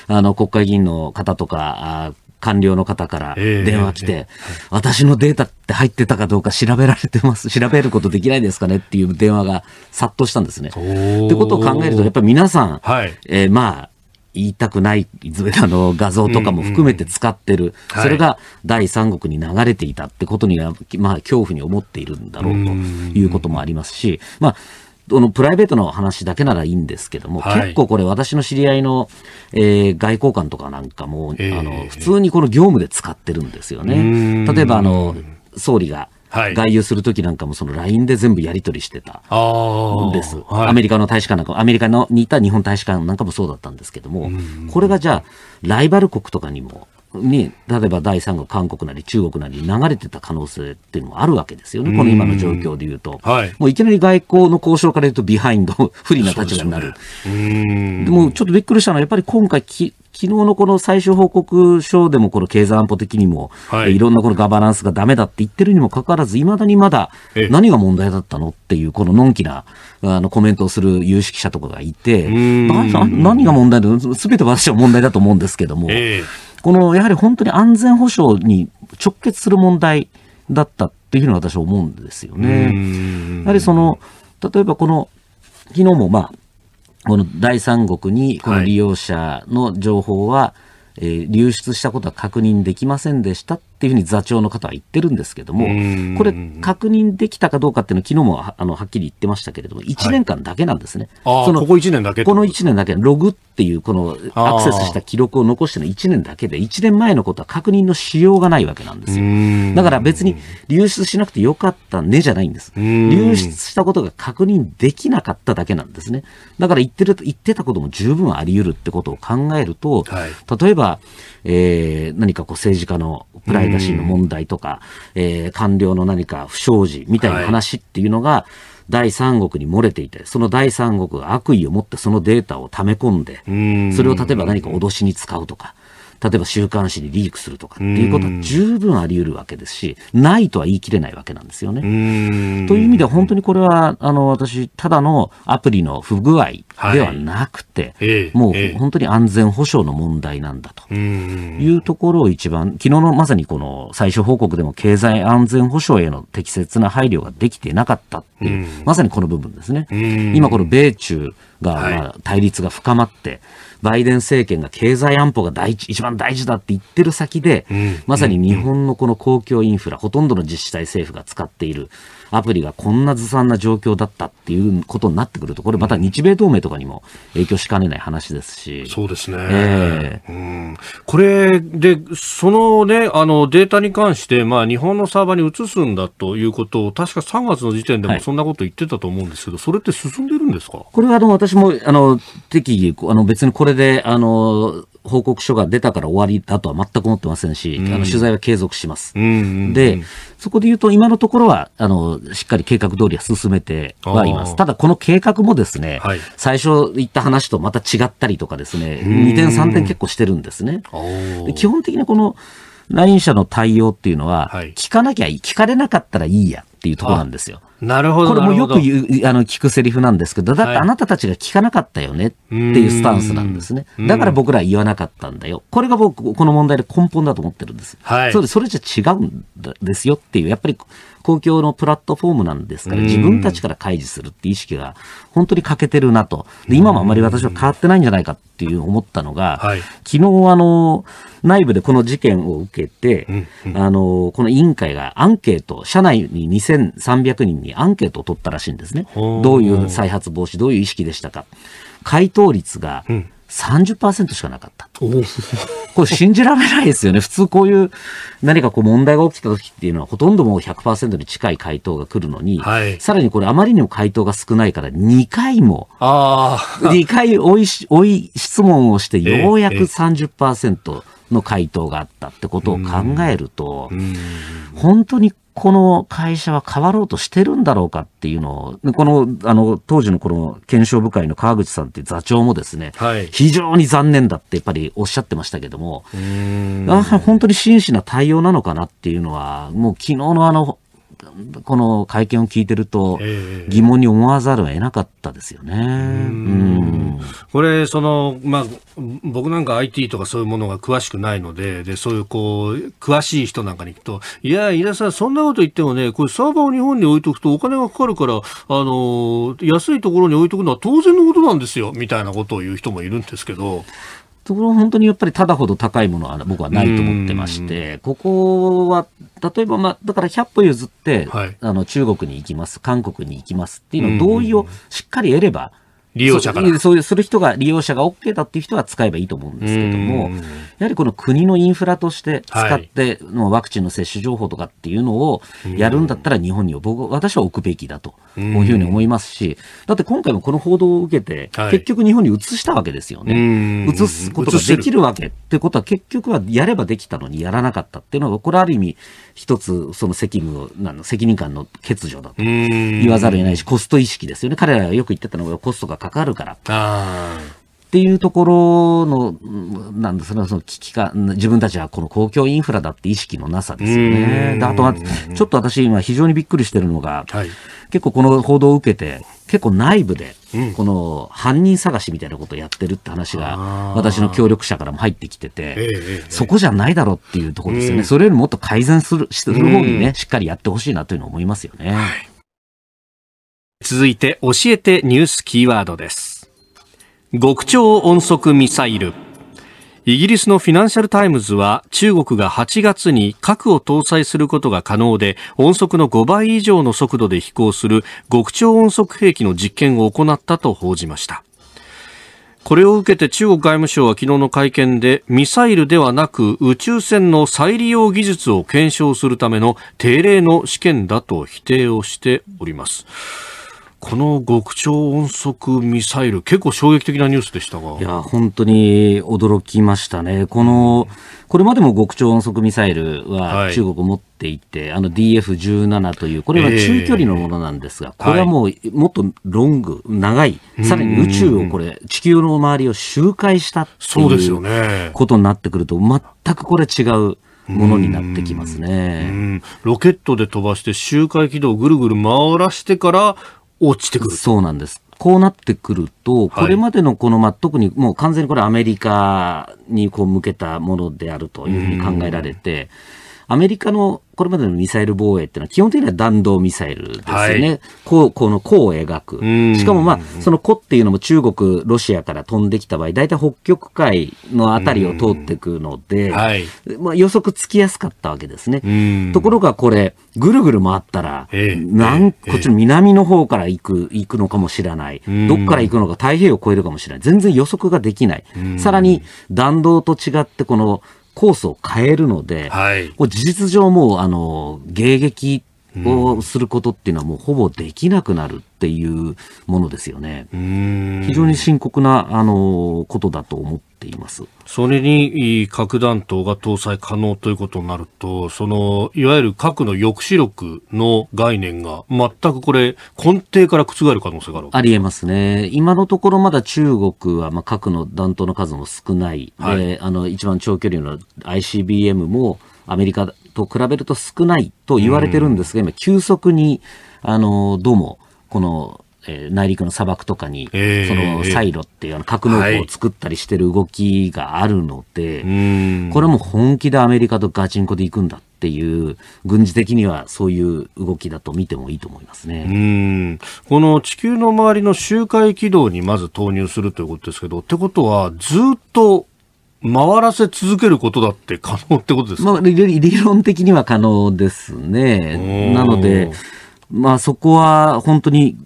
あの国会議員の方とか、官僚の方から電話来て、私のデータって入ってたかどうか調べられてます、調べることできないですかねっていう電話が殺到したんですね。ってことを考えると、やっぱり皆さん、えまあ、言いたくないあの画像とかも含めて使ってる、それが第三国に流れていたってことには、まあ、恐怖に思っているんだろうということもありますし、まあ、のプライベートの話だけならいいんですけども、はい、結構これ私の知り合いの、えー、外交官とかなんかも、えー、あの、普通にこの業務で使ってるんですよね。例えば、あの、総理が、はい、外遊するときなんかもその LINE で全部やり取りしてたんです、はい、アメリカの大使館なんかアメリカのにいた日本大使館なんかもそうだったんですけども、これがじゃあライバル国とかにもに、例えば第三が韓国なり中国なりに流れてた可能性っていうのもあるわけですよね、この今の状況でいうと、はい、もういきなり外交の交渉から言うと、ビハインド、(laughs) 不利な立場になる。で、ね、もちょっとびっくりしたのは、やっぱり今回き、昨日のこの最終報告書でも、この経済安保的にも、はい、いろんなこのガバナンスがダメだって言ってるにもかかわらず、いまだにまだ何が問題だったのっていう、こののんきなあのコメントをする有識者とかがいて、何が問題だ、すべて私は問題だと思うんですけども。えーこの、やはり本当に安全保障に直結する問題だったっていうふうに私は思うんですよね。やはりその、例えばこの、昨日もまあ、この第三国にこの利用者の情報は、はい、えー、流出したことは確認できませんでしたっっていうふうに座長の方は言ってるんですけども、これ、確認できたかどうかっていうのは、昨日もあのはっきり言ってましたけれども、1年間だけなんですね。はい、そのここ1年だけこの1年だけ、ログっていう、このアクセスした記録を残しての1年だけで、1年前のことは確認のしようがないわけなんですよ。だから別に流出しなくてよかったねじゃないんです。流出したことが確認できなかっただけなんですね。だから言ってる言ってたことも十分あり得るってことを考えると、はい、例えば、えー、何かこう政治家のプライい出しの問題とか、えー、官僚の何か不祥事みたいな話っていうのが、第三国に漏れていて、その第三国が悪意を持ってそのデータを溜め込んで、それを例えば何か脅しに使うとか、例えば週刊誌にリークするとかっていうことは十分あり得るわけですし、ないとは言い切れないわけなんですよね。という意味では本当にこれは、あの、私、ただのアプリの不具合ではなくて、はい、もう本当に安全保障の問題なんだというところを一番、昨日のまさにこの最初報告でも経済安全保障への適切な配慮ができてなかったっていう、まさにこの部分ですね。今この米中が、まあ、対立が深まって、バイデン政権が経済安保が一番大事だって言ってる先で、まさに日本のこの公共インフラ、ほとんどの自治体政府が使っている、アプリがこんなずさんな状況だったっていうことになってくると、これまた日米同盟とかにも影響しかねない話ですし。そうですね。えー、うん、これで、そのね、あのデータに関して、まあ、日本のサーバーに移すんだということを、確か3月の時点でもそんなこと言ってたと思うんですけど、はい、それって進んでるんですかこれはあの私もあの適宜、あの別にこれであの報告書が出たから終わりだとは全く思ってませんし、うん、あの取材は継続します、うんうんうん、で、そこで言うと、今のところはあのしっかり計画通りは進めてはいます、ただこの計画もですね、はい、最初言った話とまた違ったりとかですね、2点、3点結構してるんですね。で基本的にこの LINE 社の対応っていうのは、はい、聞かなきゃいい、聞かれなかったらいいやっていうところなんですよ。なるほど。これもよく言う、あの、聞くセリフなんですけど、だってあなたたちが聞かなかったよねっていうスタンスなんですね。だから僕らは言わなかったんだよ。これが僕、この問題で根本だと思ってるんです。はい。それ、それじゃ違うんですよっていう、やっぱり公共のプラットフォームなんですから、自分たちから開示するって意識が本当に欠けてるなと。で、今もあまり私は変わってないんじゃないかっていう思ったのが、はい、昨日あの、内部でこの事件を受けて、うんうん、あの、この委員会がアンケート、社内に2300人ににアンケートを取ったらしいんですね。どういう再発防止、どういう意識でしたか。回答率が30%しかなかった。(laughs) これ信じられないですよね。普通こういう何かこう問題が起きた時っていうのはほとんどもう100%に近い回答が来るのに、はい、さらにこれあまりにも回答が少ないから2回も、2回追い追い質問をしてようやく30%の回答があったってことを考えると、えーえー、本当にこの会社は変わろうとしてるんだろうかっていうのを、この、あの、当時のこの検証部会の川口さんっていう座長もですね、はい、非常に残念だってやっぱりおっしゃってましたけども、本当に真摯な対応なのかなっていうのは、もう昨日のあの、この会見を聞いてると、疑問に思わざるを得なかったですよね。えー、うんこれその、まあ、僕なんか IT とかそういうものが詳しくないので、でそういうこう詳しい人なんかに行くと、いや、皆田さん、そんなこと言ってもね、これサーバーを日本に置いとくとお金がかかるから、あの安いところに置いとくのは当然のことなんですよみたいなことを言う人もいるんですけど。とこは本当にやっぱりただほど高いものは僕はないと思ってまして、ここは、例えば、まあ、だから100歩譲って、はい、あの中国に行きます、韓国に行きますっていうの同意をしっかり得れば、利用者からそういうする人が利用者が OK だっていう人は使えばいいと思うんですけども、やはりこの国のインフラとして使って、のワクチンの接種情報とかっていうのをやるんだったら日本に僕私は置くべきだとこういうふうに思いますし、だって今回もこの報道を受けて、結局日本に移したわけですよね。移すことができるわけってことは結局はやればできたのにやらなかったっていうのは、これある意味一つその責務を、なの責任感の欠如だと言わざるを得ないし、コスト意識ですよね。彼らがよく言ってたのがコストがかかかるから。っていうところの、なんですね、その危機感、自分たちはこの公共インフラだって意識のなさですよね。あとは、ちょっと私今非常にびっくりしてるのが、はい、結構この報道を受けて、結構内部で、この犯人探しみたいなことをやってるって話が、私の協力者からも入ってきてて、そこじゃないだろうっていうところですよね。それよりもっと改善する、する方にね、しっかりやってほしいなというのを思いますよね。はい続いて教えてニュースキーワードです極超音速ミサイルイギリスのフィナンシャルタイムズは中国が8月に核を搭載することが可能で音速の5倍以上の速度で飛行する極超音速兵器の実験を行ったと報じましたこれを受けて中国外務省は昨日の会見でミサイルではなく宇宙船の再利用技術を検証するための定例の試験だと否定をしておりますこの極超音速ミサイル、結構衝撃的なニュースでしたが。いや、本当に驚きましたね。この、これまでも極超音速ミサイルは中国持っていて、はい、あの DF17 という、これは中距離のものなんですが、えー、これはもう、もっとロング、長い、さらに宇宙をこれ、地球の周りを周回したっていうことになってくると、全くこれ違う。ものになってきますねロケットで飛ばして周回軌道をぐるぐる回らしてから落ちてくる。そうなんです。こうなってくると、これまでのこの、まあ、特にもう完全にこれアメリカにこう向けたものであるというふうに考えられて、アメリカのこれまでのミサイル防衛っていうのは基本的には弾道ミサイルですよね。はい、こう、この、弧を描く。しかもまあ、その弧っていうのも中国、ロシアから飛んできた場合、大体北極海のあたりを通ってくるので、はい、まあ予測つきやすかったわけですね。ところがこれ、ぐるぐる回ったら、なんこっちの南の方から行く、行くのかもしれない。どっから行くのか太平洋を越えるかもしれない。全然予測ができない。さらに、弾道と違ってこの、コースを変えるので、はい、これ事実上もう、あの、迎撃をすることっていうのはもうほぼできなくなるっていうものですよね。非常に深刻なあのことだと思っています。それに核弾頭が搭載可能ということになると、そのいわゆる核の抑止力の概念が全くこれ根底から覆る可能性があるありえますね。今のところまだ中国はまあ核の弾頭の数も少ない、はい、で、あの一番長距離の ICBM もアメリカと比べると少ないと言われてるんですが、今、急速に、あの、どうも、この、え内陸の砂漠とかに、そのサイロっていう、ー、格納庫を作ったりしてる動きがあるので、これはも本気でアメリカとガチンコで行くんだっていう、軍事的にはそういう動きだと見てもいいと思いますねこの地球の周りの周回軌道にまず投入するということですけど、ってことは、ずっと回らせ続けることだって可能ってことですか、まあ、理論的には可能ですね。なので、まあ、そこは本当に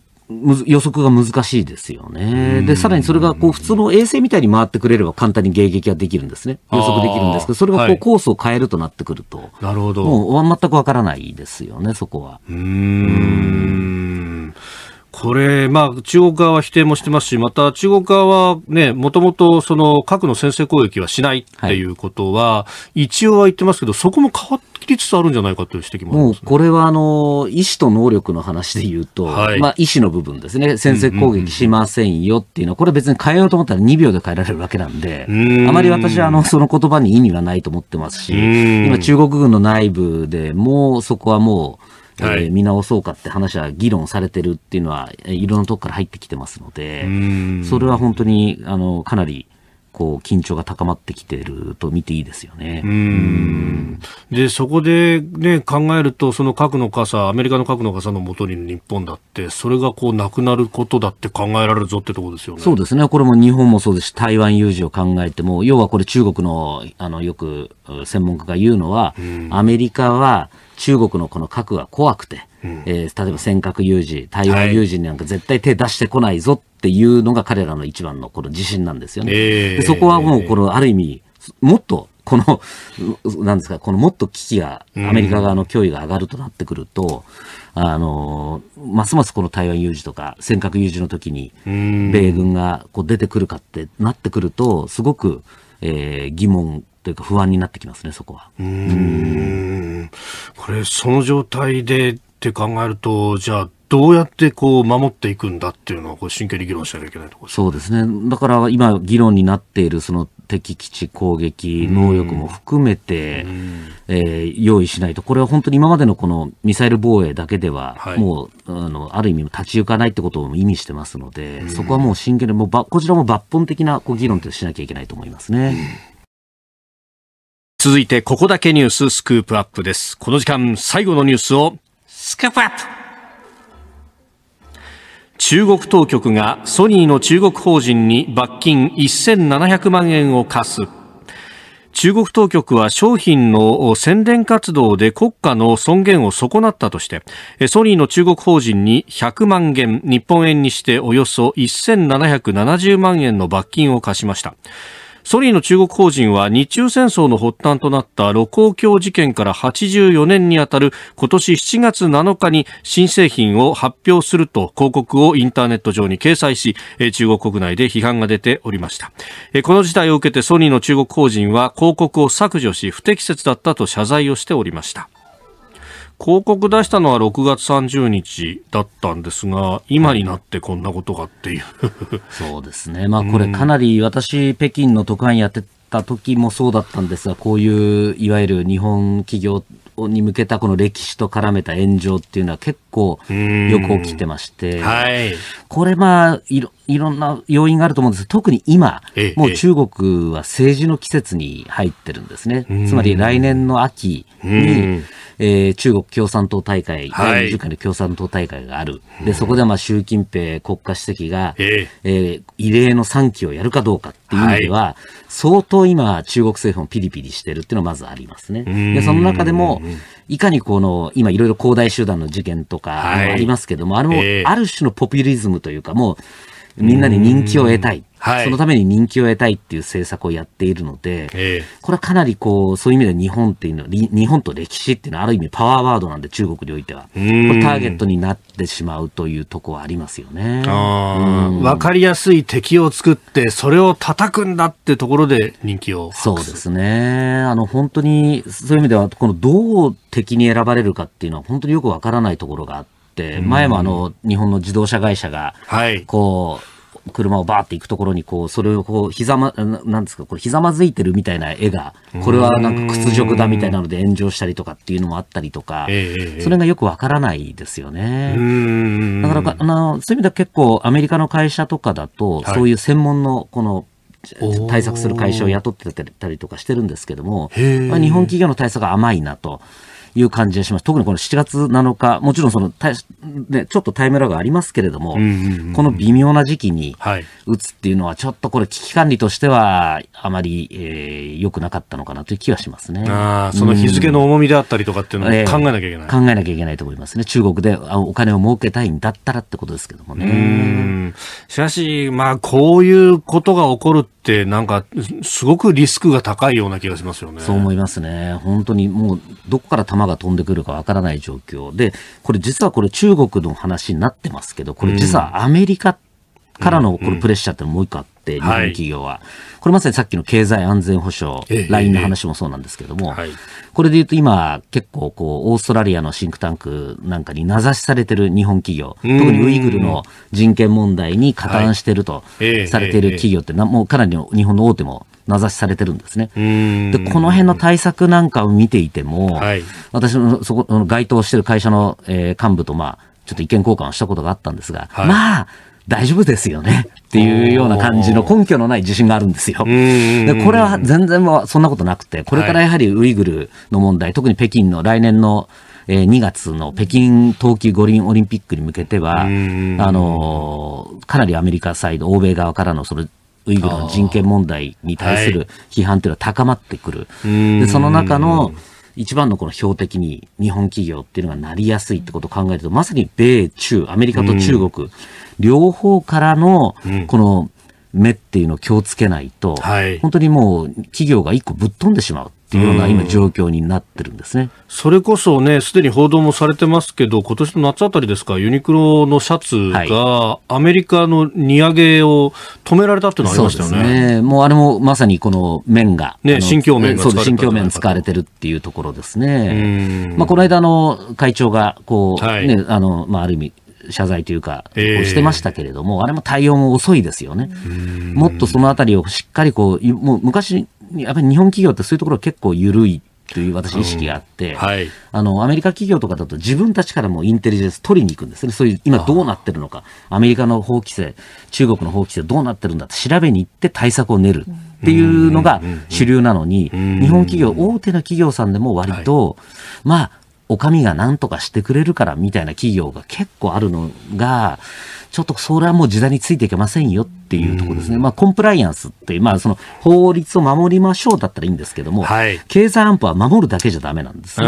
予測が難しいですよね。で、さらにそれがこう普通の衛星みたいに回ってくれれば簡単に迎撃はできるんですね。予測できるんですけど、それがこう、コースを変えるとなってくると、なるほどもう全くわからないですよね、そこは。うんこれ、まあ、中国側は否定もしてますし、また中国側はね、もともとその核の先制攻撃はしないっていうことは、はい、一応は言ってますけど、そこも変わってきつつあるんじゃないかという指摘も、ね、もうこれはあの、意思と能力の話で言うと、はい、まあ、意思の部分ですね、先制攻撃しませんよっていうのは、これ別に変えようと思ったら2秒で変えられるわけなんで、んあまり私はあのその言葉に意味はないと思ってますし、今、中国軍の内部でも、そこはもう、えー、見直そうかって話は議論されてるっていうのは、いろんなとこから入ってきてますので、それは本当に、あの、かなり、構緊張が高まってきていると見ていいですよね。うんでそこで、ね、考えるとその核の傘アメリカの核の傘のもとに日本だってそれがこうなくなることだって考えられるぞってとこですよね。そうですねこれも日本もそうですし台湾有事を考えても要はこれ中国のあのよく専門家が言うのはアメリカは中国のこの核が怖くて。えー、例えば尖閣有事、台湾有事になんか絶対手出してこないぞっていうのが彼らの一番のこの自信なんですよね。えー、そこはもうこのある意味、もっとこの、なんですか、このもっと危機が、アメリカ側の脅威が上がるとなってくると、うん、あの、ますますこの台湾有事とか、尖閣有事の時に、米軍がこう出てくるかってなってくると、すごく、えー、疑問というか不安になってきますね、そこは。うん。これ、その状態でって考えると、じゃあ、どうやってこう守っていくんだっていうのをこう真剣に議論しなきゃいけないところそうですね、だから今、議論になっているその敵基地攻撃能力も含めて、えー、用意しないと、これは本当に今までのこのミサイル防衛だけでは、はい、もうあのある意味、立ち行かないってことを意味してますので、そこはもう真剣に、もうばこちらも抜本的なこう議論ってしなきゃいけないと思いますね。続いて、ここだけニューススクープアップです。この時間、最後のニュースをスクープアップ中国当局がソニーの中国法人に罰金1700万円を課す。中国当局は商品の宣伝活動で国家の尊厳を損なったとして、ソニーの中国法人に100万元、日本円にしておよそ1770万円の罰金を課しました。ソニーの中国法人は日中戦争の発端となった露光橋事件から84年にあたる今年7月7日に新製品を発表すると広告をインターネット上に掲載し、中国国内で批判が出ておりました。この事態を受けてソニーの中国法人は広告を削除し不適切だったと謝罪をしておりました。広告出したのは6月30日だったんですが、今になってこんなことがっていう。(laughs) そうですね。まあこれかなり私、北京の特派員やってた時もそうだったんですが、こういういわゆる日本企業に向けたこの歴史と絡めた炎上っていうのは結構よく起きてまして、はい、これまあいろいろんな要因があると思うんです特に今、もう中国は政治の季節に入ってるんですね、つまり来年の秋に、えー、中国共産党大会、はい、第20回の共産党大会がある、でそこでまあ習近平国家主席が、ええー、異例の3期をやるかどうかっていう意味では、はい、相当今、中国政府もピリピリしてるっていうのはまずありますね。でその中でもいかにこの今いろいろ恒大集団の事件とかありますけども、はい、あれもある種のポピュリズムというかもうみんなに人気を得たい。はい、そのために人気を得たいっていう政策をやっているので、ええ、これはかなりこう、そういう意味で日本っていうのは、日本と歴史っていうのはある意味パワーワードなんで、中国においては。ターゲットになってしまうというとこはありますよね。わかりやすい敵を作って、それを叩くんだってところで人気をそうですね。あの、本当に、そういう意味では、このどう敵に選ばれるかっていうのは本当によくわからないところがあって、、前もあの、日本の自動車会社が、こう、はい車をバーって行くところにこうそれをこうひざまなんですかこれひざまずいてるみたいな絵がこれはなんか屈辱だみたいなので炎上したりとかっていうのもあったりとか、それがよくわからないですよね。だからあのそういう意味では結構アメリカの会社とかだと、そういう専門のこの対策する会社を雇ってたりとかしてるんですけども、日本企業の対策が甘いなと。いう感じがします。特にこの7月7日、もちろんその、ね、ちょっとタイムラグありますけれども、うんうんうん、この微妙な時期に打つっていうのは、ちょっとこれ危機管理としては、あまり、えー、良くなかったのかなという気はしますね。あその日付の重みであったりとかっていうのは考えなきゃいけない、えー、考えなきゃいけないと思いますね。中国でお金を儲けたいんだったらってことですけどもね。しかし、まあ、こういうことが起こるって、なんか、すごくリスクが高いような気がしますよね。そう思いますね。本当にもう、どこから弾弾が飛んでくるかわからない状況で、これ実はこれ中国の話になってますけど、これ実はアメリカからのこのプレッシャーってもう一個あっ、日本企業は、はい、これまさにさっきの経済安全保障、LINE の話もそうなんですけども、はい、これで言うと今、結構こう、オーストラリアのシンクタンクなんかに名指しされてる日本企業、特にウイグルの人権問題に加担してるとされてる企業って、もうかなりの日本の大手も名指しされてるんですね。で、この辺の対策なんかを見ていても、はい、私のそこ、該当してる会社の、えー、幹部と、まあ、ちょっと意見交換をしたことがあったんですが、はい、まあ、大丈夫ですよねっていうような感じの根拠のない自信があるんですよ。でこれは全然そんなことなくて、これからやはりウイグルの問題、はい、特に北京の来年の2月の北京冬季五輪オリンピックに向けては、あのかなりアメリカサイド、欧米側からのそのウイグルの人権問題に対する批判というのは高まってくる。でその中の一番のこの標的に日本企業っていうのがなりやすいってことを考えると、まさに米中、アメリカと中国、両方からの、この目っていうのを気をつけないと、はい、本当にもう企業が一個ぶっ飛んでしまう。っていうような今状況になってるんですね、それこそね、すでに報道もされてますけど、今年の夏あたりですか、ユニクロのシャツが、アメリカの荷上げを止められたっていうのありましたよね。はい、ねもうあれもまさにこの面が、ね、新境面が新境面使われてるっていうところですね。まあ、この間の会長がこう、はい、ね、あの、まあ、ある意味、謝罪というか、してましたけれども、えー、あれも対応も遅いですよね。もっとそのあたりをしっかりこう、もう昔、やっぱり日本企業ってそういうところ結構緩いという私、意識があって、うんはい、あのアメリカ企業とかだと自分たちからもインテリジェンス取りに行くんですね、そういう今どうなってるのか、アメリカの法規制、中国の法規制どうなってるんだって調べに行って対策を練るっていうのが主流なのに、日本企業、大手の企業さんでも割と、はい、まあ、お上が何とかしてくれるからみたいな企業が結構あるのが、ちょっとそれはもう時代についていけませんよっていうところですね。まあコンプライアンスって、まあその法律を守りましょうだったらいいんですけども、はい、経済安保は守るだけじゃダメなんですね。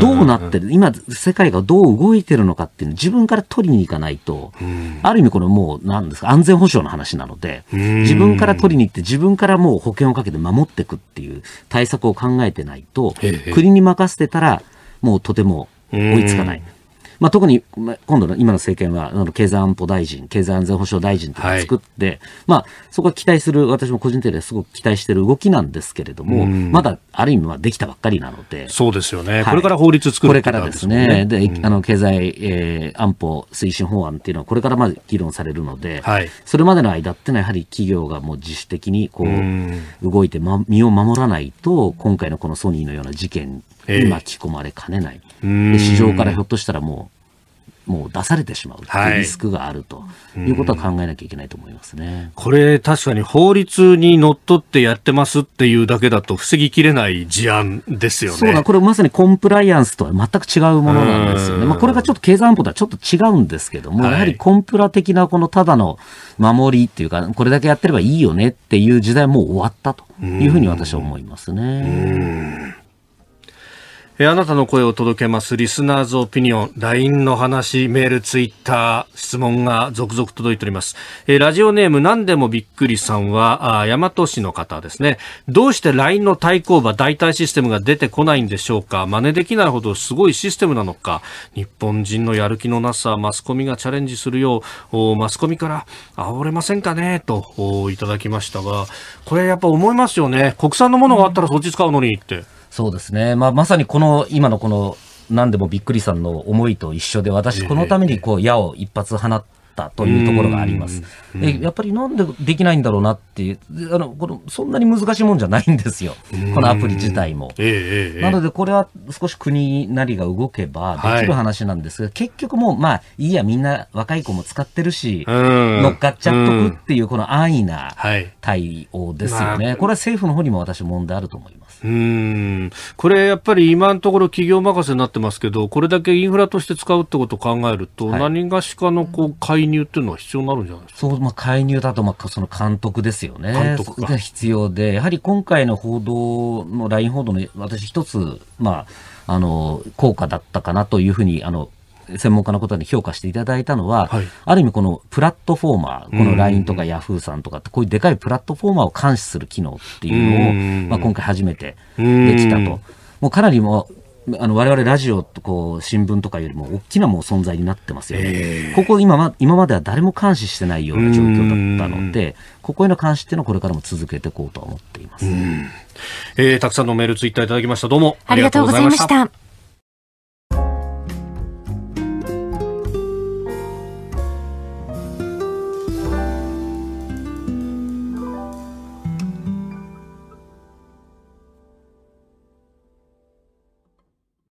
どうなってる、今世界がどう動いてるのかっていうの自分から取りに行かないと、ある意味このもう何ですか、安全保障の話なので、自分から取りに行って自分からもう保険をかけて守っていくっていう対策を考えてないと、国に任せてたら、もうとても追いつかない。まあ、特に今度の今の政権は経済安保大臣、経済安全保障大臣とかを作って、はい、まあ、そこは期待する、私も個人的にはすごく期待している動きなんですけれども、まだある意味はできたばっかりなので、そうですよね、はい、これから法律作る、ね、これからですね、で、うん、あの経済、えー、安保推進法案っていうのは、これからまず議論されるので、はい、それまでの間ってのは、やはり企業がもう自主的にこう動いて、ま、身を守らないと、今回のこのソニーのような事件に巻き込まれかねない。えー市場からひょっとしたらもう、もう出されてしまういうリスクがあるということは考えなきゃいけないと思いますね、これ、確かに法律にのっとってやってますっていうだけだと防ぎきれない事案ですよね。そうだ、これまさにコンプライアンスとは全く違うものなんですよね。まあ、これがちょっと経済安保とはちょっと違うんですけども、はい、やはりコンプラ的なこのただの守りっていうか、これだけやってればいいよねっていう時代はもう終わったというふうに私は思いますね。えあなたの声を届けますリスナーズオピニオン LINE の話メールツイッター質問が続々届いております、えラジオネーム何でもびっくりさんはあ大和市の方ですねどうして LINE の対抗馬代替システムが出てこないんでしょうか真似できないほどすごいシステムなのか日本人のやる気のなさマスコミがチャレンジするようマスコミから煽れませんかねといただきましたがこれやっぱ思いますよね国産のものがあったらそっち使うのにって。そうですね。まあ、まさにこの、今のこの、何でもびっくりさんの思いと一緒で、私、このためにこう、矢を一発放ったというところがあります。でやっぱりなんでできないんだろうなっていうあのこのそんなに難しいもんじゃないんですよ、このアプリ自体も。えなので、これは少し国なりが動けばできる話なんですが、はい、結局もう、まあ、いいや、みんな若い子も使ってるし、乗っかっちゃっとくっていう、この安易な対応ですよね、まあ、これは政府の方にも私、問題あると思います。うんこれ、やっぱり今のところ企業任せになってますけど、これだけインフラとして使うってことを考えると、はい、何がしかのこう介入っていうのは必要になるんじゃないですかそう、まあ、介入だと、まあ、その監督ですよね、監督が必要で、やはり今回の報道の、LINE 報道の私、一つ、まあ、あの効果だったかなというふうにあの専門家の方に評価していただいたのは、はい、ある意味このプラットフォーマー、この LINE とか Yahoo さんとかって、こういうでかいプラットフォーマーを監視する機能っていうのを、まあ、今回初めてできたと。もうかなりもあの我々ラジオとこう新聞とかよりも大きなもう存在になってますよね、えー、ここ今ま今までは誰も監視してないような状況だったので、ここへの監視っていうのはこれからも続けていこうと思っています、えー、たくさんのメール、ツイッターいただきました、どうもありがとうございました。